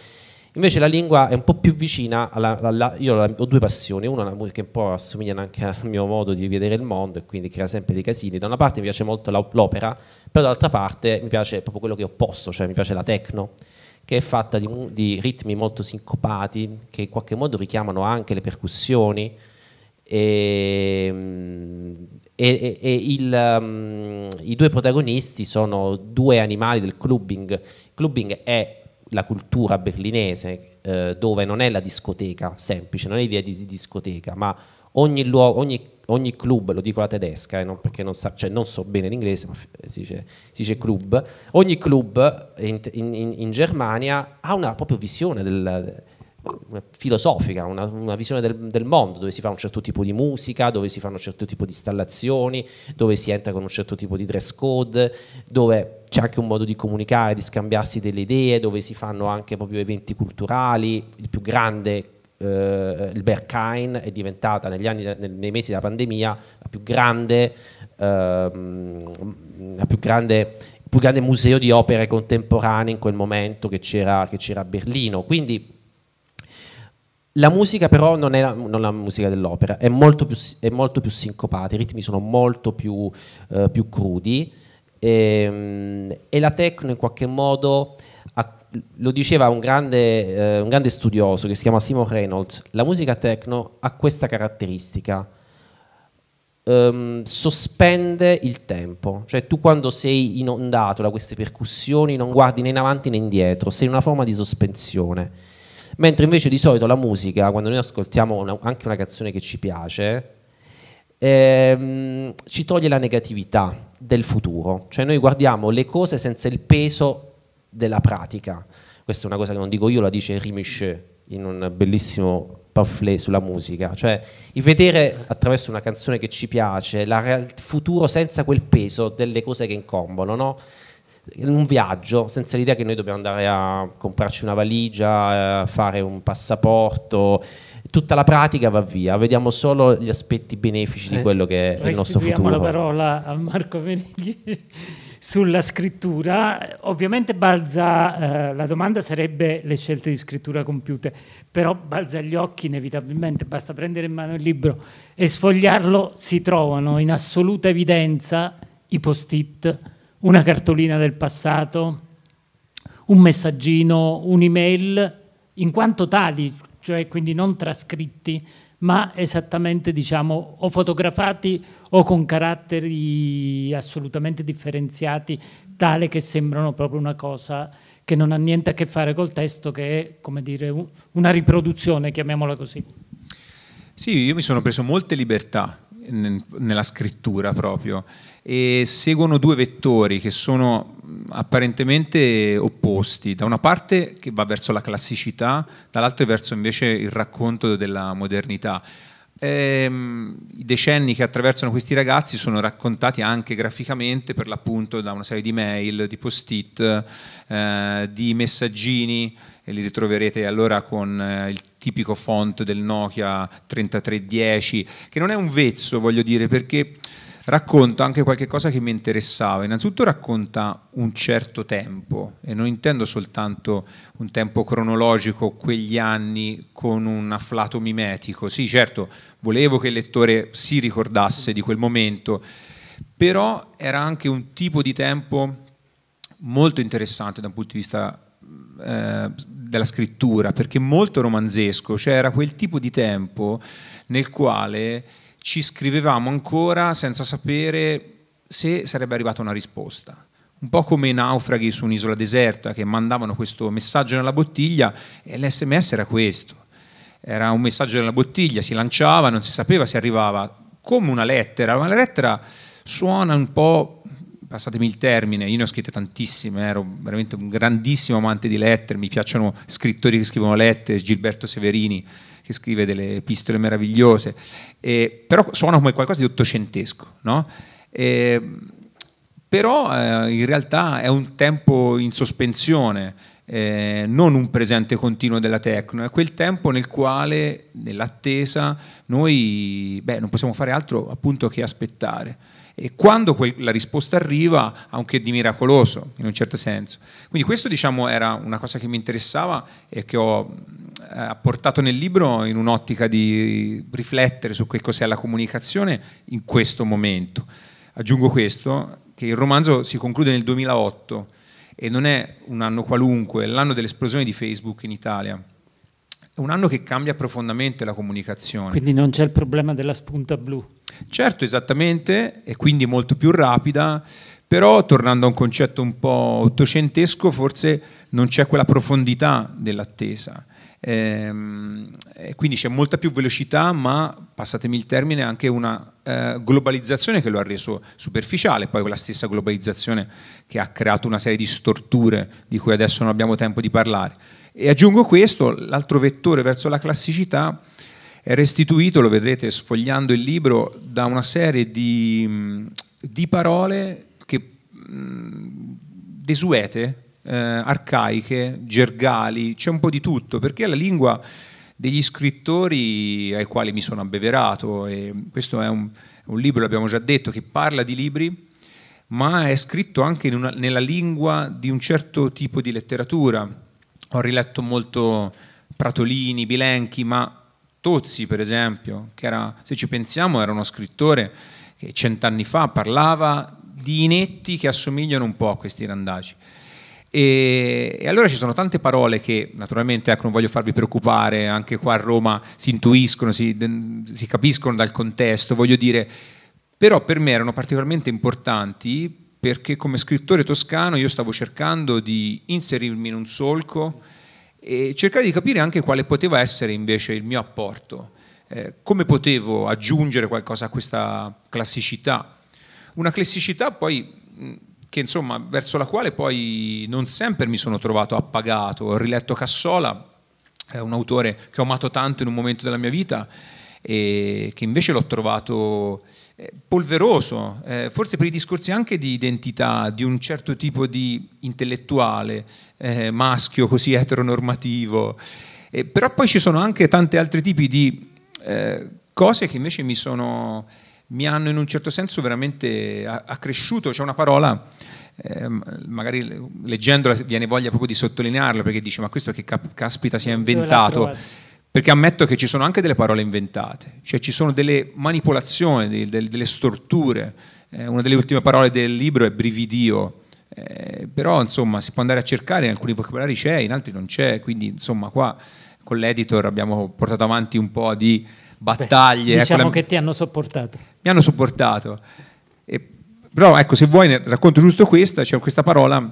invece la lingua è un po' più vicina, alla, alla, io ho due passioni, una che un po' assomiglia anche al mio modo di vedere il mondo e quindi crea sempre dei casini, da una parte mi piace molto l'opera, però dall'altra parte mi piace proprio quello che è opposto, cioè mi piace la techno che è fatta di, di, ritmi molto sincopati che in qualche modo richiamano anche le percussioni ehm, e, e, e il, um, i due protagonisti sono due animali del clubbing. Il clubbing è la cultura berlinese eh, dove non è la discoteca semplice, non è l'idea di discoteca, ma ogni, luogo, ogni ogni club, lo dico la tedesca, eh, non perché non, sa, cioè non, so bene l'inglese, ma si dice, si dice club, ogni club in, in, in, Germania ha una propria visione del, una filosofica, una, una visione del, del, mondo, dove si fa un certo tipo di musica, dove si fanno un certo tipo di installazioni, dove si entra con un certo tipo di dress code, dove c'è anche un modo di comunicare, di scambiarsi delle idee, dove si fanno anche proprio eventi culturali, il più grande eh, il Berkheim è diventata negli anni, nei mesi della pandemia la più grande, ehm, la più grande il più grande museo di opere contemporanee in quel momento che c'era, a Berlino. Quindi la musica però non è la, non la musica dell'opera, è molto, più, è molto più sincopata, i ritmi sono molto più, eh, più crudi e, ehm, e, la techno in qualche modo lo diceva un grande, eh, un grande, studioso che si chiama Simon Reynolds, la musica techno ha questa caratteristica, um, sospende il tempo, cioè tu quando sei inondato da queste percussioni non guardi né in avanti né indietro, sei in una forma di sospensione, mentre invece di solito la musica, quando noi ascoltiamo una, anche una canzone che ci piace, ehm, ci toglie la negatività del futuro, cioè noi guardiamo le cose senza il peso della pratica. Questa è una cosa che non dico io, la dice Rémi Schö in un bellissimo pamphlet sulla musica, cioè il vedere attraverso una canzone che ci piace il futuro senza quel peso delle cose che incombono, no? un viaggio senza l'idea che noi dobbiamo andare a comprarci una valigia, eh, fare un passaporto, tutta la pratica va via, vediamo solo gli aspetti benefici eh, di quello che è il nostro futuro. Diamo la parola a Marco Venighi sulla scrittura, ovviamente balza, eh, la domanda sarebbe le scelte di scrittura compiute, però balza agli occhi inevitabilmente, basta prendere in mano il libro e sfogliarlo, si trovano in assoluta evidenza i post-it, una cartolina del passato, un messaggino, un'email, in quanto tali, cioè quindi non trascritti, ma esattamente diciamo o fotografati o con caratteri assolutamente differenziati, tale che sembrano proprio una cosa che non ha niente a che fare col testo, che è come dire una riproduzione, chiamiamola così. Sì, io mi sono preso molte libertà nella scrittura proprio e seguono due vettori che sono apparentemente opposti, da una parte che va verso la classicità, dall'altra verso invece il racconto della modernità. Ehm, I decenni che attraversano questi ragazzi sono raccontati anche graficamente per l'appunto da una serie di mail, di post-it, eh, di messaggini e li ritroverete allora con eh, il tipico font del Nokia 3310 che non è un vezzo voglio dire perché racconta anche qualche cosa che mi interessava. Innanzitutto racconta un certo tempo e non intendo soltanto un tempo cronologico, quegli anni con un afflato mimetico. Sì, certo, volevo che il lettore si ricordasse di quel momento, però era anche un tipo di tempo molto interessante da un punto di vista eh, della scrittura, perché molto romanzesco, cioè era quel tipo di tempo nel quale ci scrivevamo ancora senza sapere se sarebbe arrivata una risposta. Un po' come i naufraghi su un'isola deserta che mandavano questo messaggio nella bottiglia e l'SMS era questo. Era un messaggio nella bottiglia, si lanciava, non si sapeva se arrivava, come una lettera, ma la lettera suona un po', passatemi il termine, io ne ho scritte tantissime, eh, ero veramente un grandissimo amante di lettere, mi piacciono scrittori che scrivono lettere, Gilberto Severini, che scrive delle epistole meravigliose, eh, però suona come qualcosa di ottocentesco, no? eh, però eh, in realtà è un tempo in sospensione, eh, non un presente continuo della tecno, è quel tempo nel quale, nell'attesa, noi beh, non possiamo fare altro appunto che aspettare e quando quel, la risposta arriva ha un che di miracoloso, in un certo senso. Quindi questo diciamo, era una cosa che mi interessava e che ho eh, apportato nel libro in un'ottica di riflettere su che cos'è la comunicazione in questo momento. Aggiungo questo, che il romanzo si conclude nel 2008 e non è un anno qualunque, è l'anno dell'esplosione di Facebook in Italia un anno che cambia profondamente la comunicazione. Quindi non c'è il problema della spunta blu. Certo, esattamente, e quindi molto più rapida, però tornando a un concetto un po' ottocentesco, forse non c'è quella profondità dell'attesa. Ehm, quindi c'è molta più velocità, ma passatemi il termine, anche una eh, globalizzazione che lo ha reso superficiale, poi quella stessa globalizzazione che ha creato una serie di storture di cui adesso non abbiamo tempo di parlare e aggiungo questo, l'altro vettore verso la classicità è restituito, lo vedrete sfogliando il libro, da una serie di, di parole che, desuete, eh, arcaiche, gergali, c'è un po' di tutto, perché la lingua degli scrittori ai quali mi sono abbeverato, e questo è un, un libro, l'abbiamo già detto, che parla di libri, ma è scritto anche una, nella lingua di un certo tipo di letteratura, ho riletto molto Pratolini, Bilenchi, ma Tozzi, per esempio, che era, se ci pensiamo, era uno scrittore che cent'anni fa parlava di inetti che assomigliano un po' a questi randaci. E, e, allora ci sono tante parole che naturalmente ecco, non voglio farvi preoccupare, anche qua a Roma si intuiscono, si, si capiscono dal contesto, voglio dire, però per me erano particolarmente importanti perché come scrittore toscano io stavo cercando di inserirmi in un solco e cercare di capire anche quale poteva essere invece il mio apporto, eh, come potevo aggiungere qualcosa a questa classicità. Una classicità poi che insomma verso la quale poi non sempre mi sono trovato appagato, ho riletto Cassola, è un autore che ho amato tanto in un momento della mia vita e che invece l'ho trovato eh, polveroso, eh, forse per i discorsi anche di identità, di un certo tipo di intellettuale eh, maschio così eteronormativo, eh, però poi ci sono anche tanti altri tipi di eh, cose che invece mi, sono, mi, hanno in un certo senso veramente accresciuto, c'è una parola, ehm, magari leggendola viene voglia proprio di sottolinearla perché dice ma questo che caspita si è inventato perché ammetto che ci sono anche delle parole inventate, cioè ci sono delle manipolazioni, delle, delle storture. Eh, una delle ultime parole del libro è brividio, eh, però insomma si può andare a cercare, in alcuni vocabolari c'è, in altri non c'è, quindi insomma qua con l'editor abbiamo portato avanti un po' di battaglie. Beh, ecco diciamo ecco, che ti hanno sopportato. Mi hanno sopportato. E, però ecco, se vuoi racconto giusto questa, c'è cioè questa parola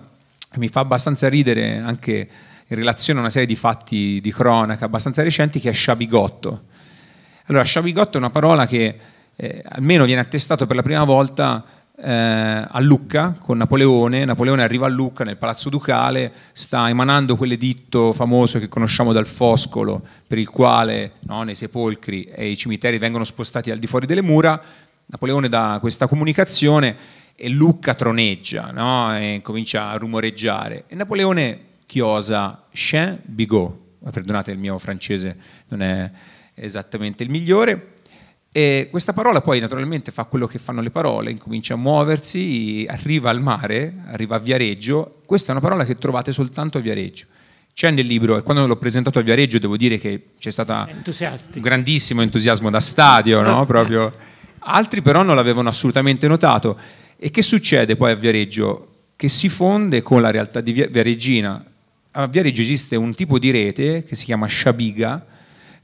che mi fa abbastanza ridere anche in relazione a una serie di fatti di cronaca abbastanza recenti che è sciabigotto. Allora, sciabigotto è una parola che eh, almeno viene attestato per la prima volta eh, a Lucca con Napoleone. Napoleone arriva a Lucca nel palazzo ducale, sta emanando quell'editto famoso che conosciamo dal Foscolo, per il quale no, nei sepolcri e i cimiteri vengono spostati al di fuori delle mura. Napoleone dà questa comunicazione e Lucca troneggia no? e comincia a rumoreggiare. E Napoleone chiosa Chien Bigot, perdonate il mio francese non è esattamente il migliore, e questa parola poi naturalmente fa quello che fanno le parole, incomincia a muoversi, arriva al mare, arriva a Viareggio, questa è una parola che trovate soltanto a Viareggio. C'è nel libro, e quando l'ho presentato a Viareggio devo dire che c'è stato un grandissimo entusiasmo da stadio, no? altri però non l'avevano assolutamente notato. E che succede poi a Viareggio? Che si fonde con la realtà di Viareggina, a ah, Viareggio esiste un tipo di rete che si chiama sciabiga,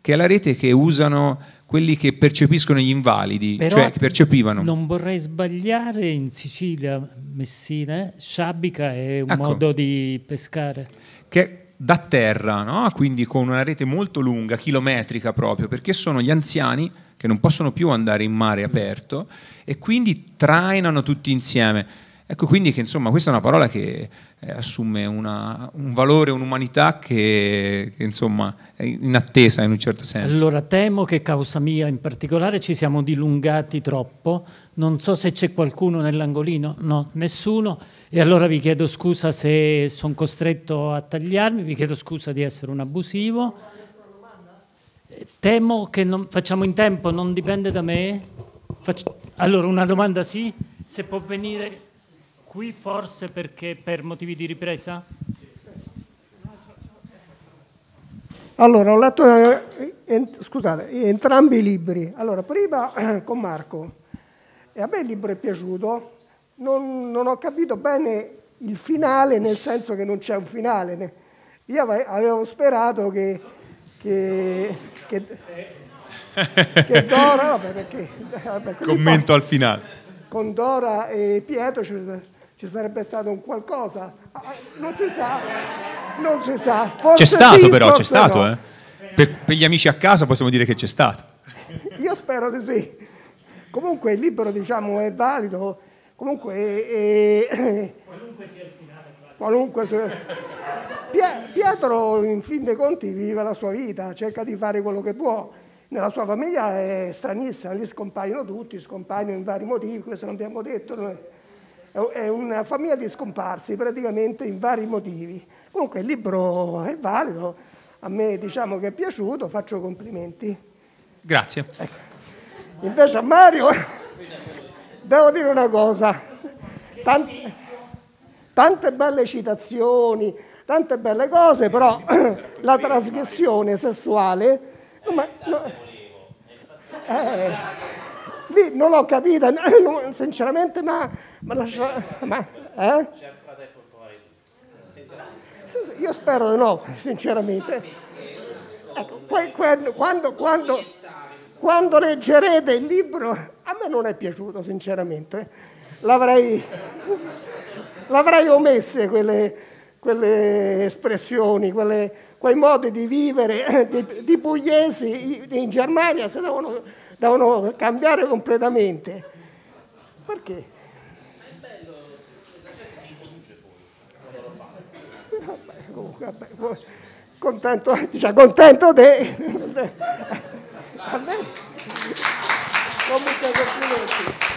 che è la rete che usano quelli che percepiscono gli invalidi, Però cioè che percepivano. Non vorrei sbagliare, in Sicilia, Messina, sciabica è un ecco, modo di pescare. Che da terra, no? quindi con una rete molto lunga, chilometrica proprio, perché sono gli anziani che non possono più andare in mare aperto e quindi trainano tutti insieme. Ecco quindi che insomma questa è una parola che eh, assume una, un valore, un'umanità che, che, insomma è in attesa in un certo senso. Allora temo che causa mia in particolare ci siamo dilungati troppo, non so se c'è qualcuno nell'angolino, no, nessuno, e allora vi chiedo scusa se sono costretto a tagliarmi, vi chiedo scusa di essere un abusivo. Temo che non, facciamo in tempo, non dipende da me. Faccio, allora una domanda sì, se può venire... Qui forse perché per motivi di ripresa? Allora, ho letto, eh, ent scusate, entrambi i libri. Allora, prima con Marco, e a me il libro è piaciuto, non, non, ho capito bene il finale, nel senso che non c'è un finale. Io avevo sperato che... che, che, che Dora, vabbè, perché, vabbè, Commento qua, al finale. Con Dora e Pietro ci sarebbe stato un qualcosa, ah, ah, non si sa, non si sa. Forse c'è stato sì, però, c'è stato, no. eh. per, per, gli amici a casa possiamo dire che c'è stato. Io spero di sì. Comunque il libro diciamo è valido, comunque... È, eh, è... Qualunque sia il finale. Qualunque Pietro in fin dei conti vive la sua vita, cerca di fare quello che può. Nella sua famiglia è stranissima, lì scompaiono tutti, scompaiono in vari motivi, questo non abbiamo detto. Noi è una famiglia di scomparsi praticamente in vari motivi. Comunque il libro è valido, a me diciamo che è piaciuto, faccio complimenti. Grazie. Ecco. Invece a Mario devo dire una cosa, tante, tante belle citazioni, tante belle cose, però la trasgressione sessuale... Ma, no, eh, lì non l'ho capita, sinceramente, ma... ma, lascia, ma eh? Io spero di no, sinceramente. Ecco, poi quando, quando, quando leggerete il libro, a me non è piaciuto, sinceramente. L'avrei, l'avrei omesse quelle, quelle espressioni, quelle, quei modi di vivere di, di pugliesi in Germania, se devono devono cambiare completamente. Perché? Ma è bello, la gente si riproduce poi, quando lo fa. Vabbè, comunque, vabbè, contento, diciamo, contento te. Vabbè. Comunque, complimenti.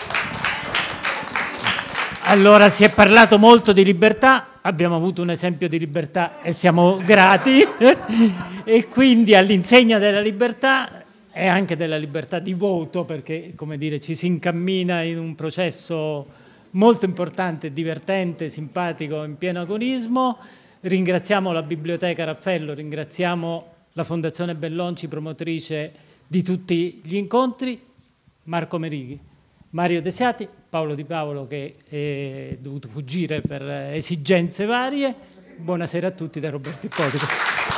Allora si è parlato molto di libertà, abbiamo avuto un esempio di libertà e siamo grati e quindi all'insegna della libertà e anche della libertà di voto perché come dire, ci si incammina in un processo molto importante, divertente, simpatico, in pieno agonismo. Ringraziamo la Biblioteca Raffaello, ringraziamo la Fondazione Bellonci, promotrice di tutti gli incontri, Marco Merighi, Mario Desiati, Paolo Di Paolo che è dovuto fuggire per esigenze varie. Buonasera a tutti da Roberto Ippolito.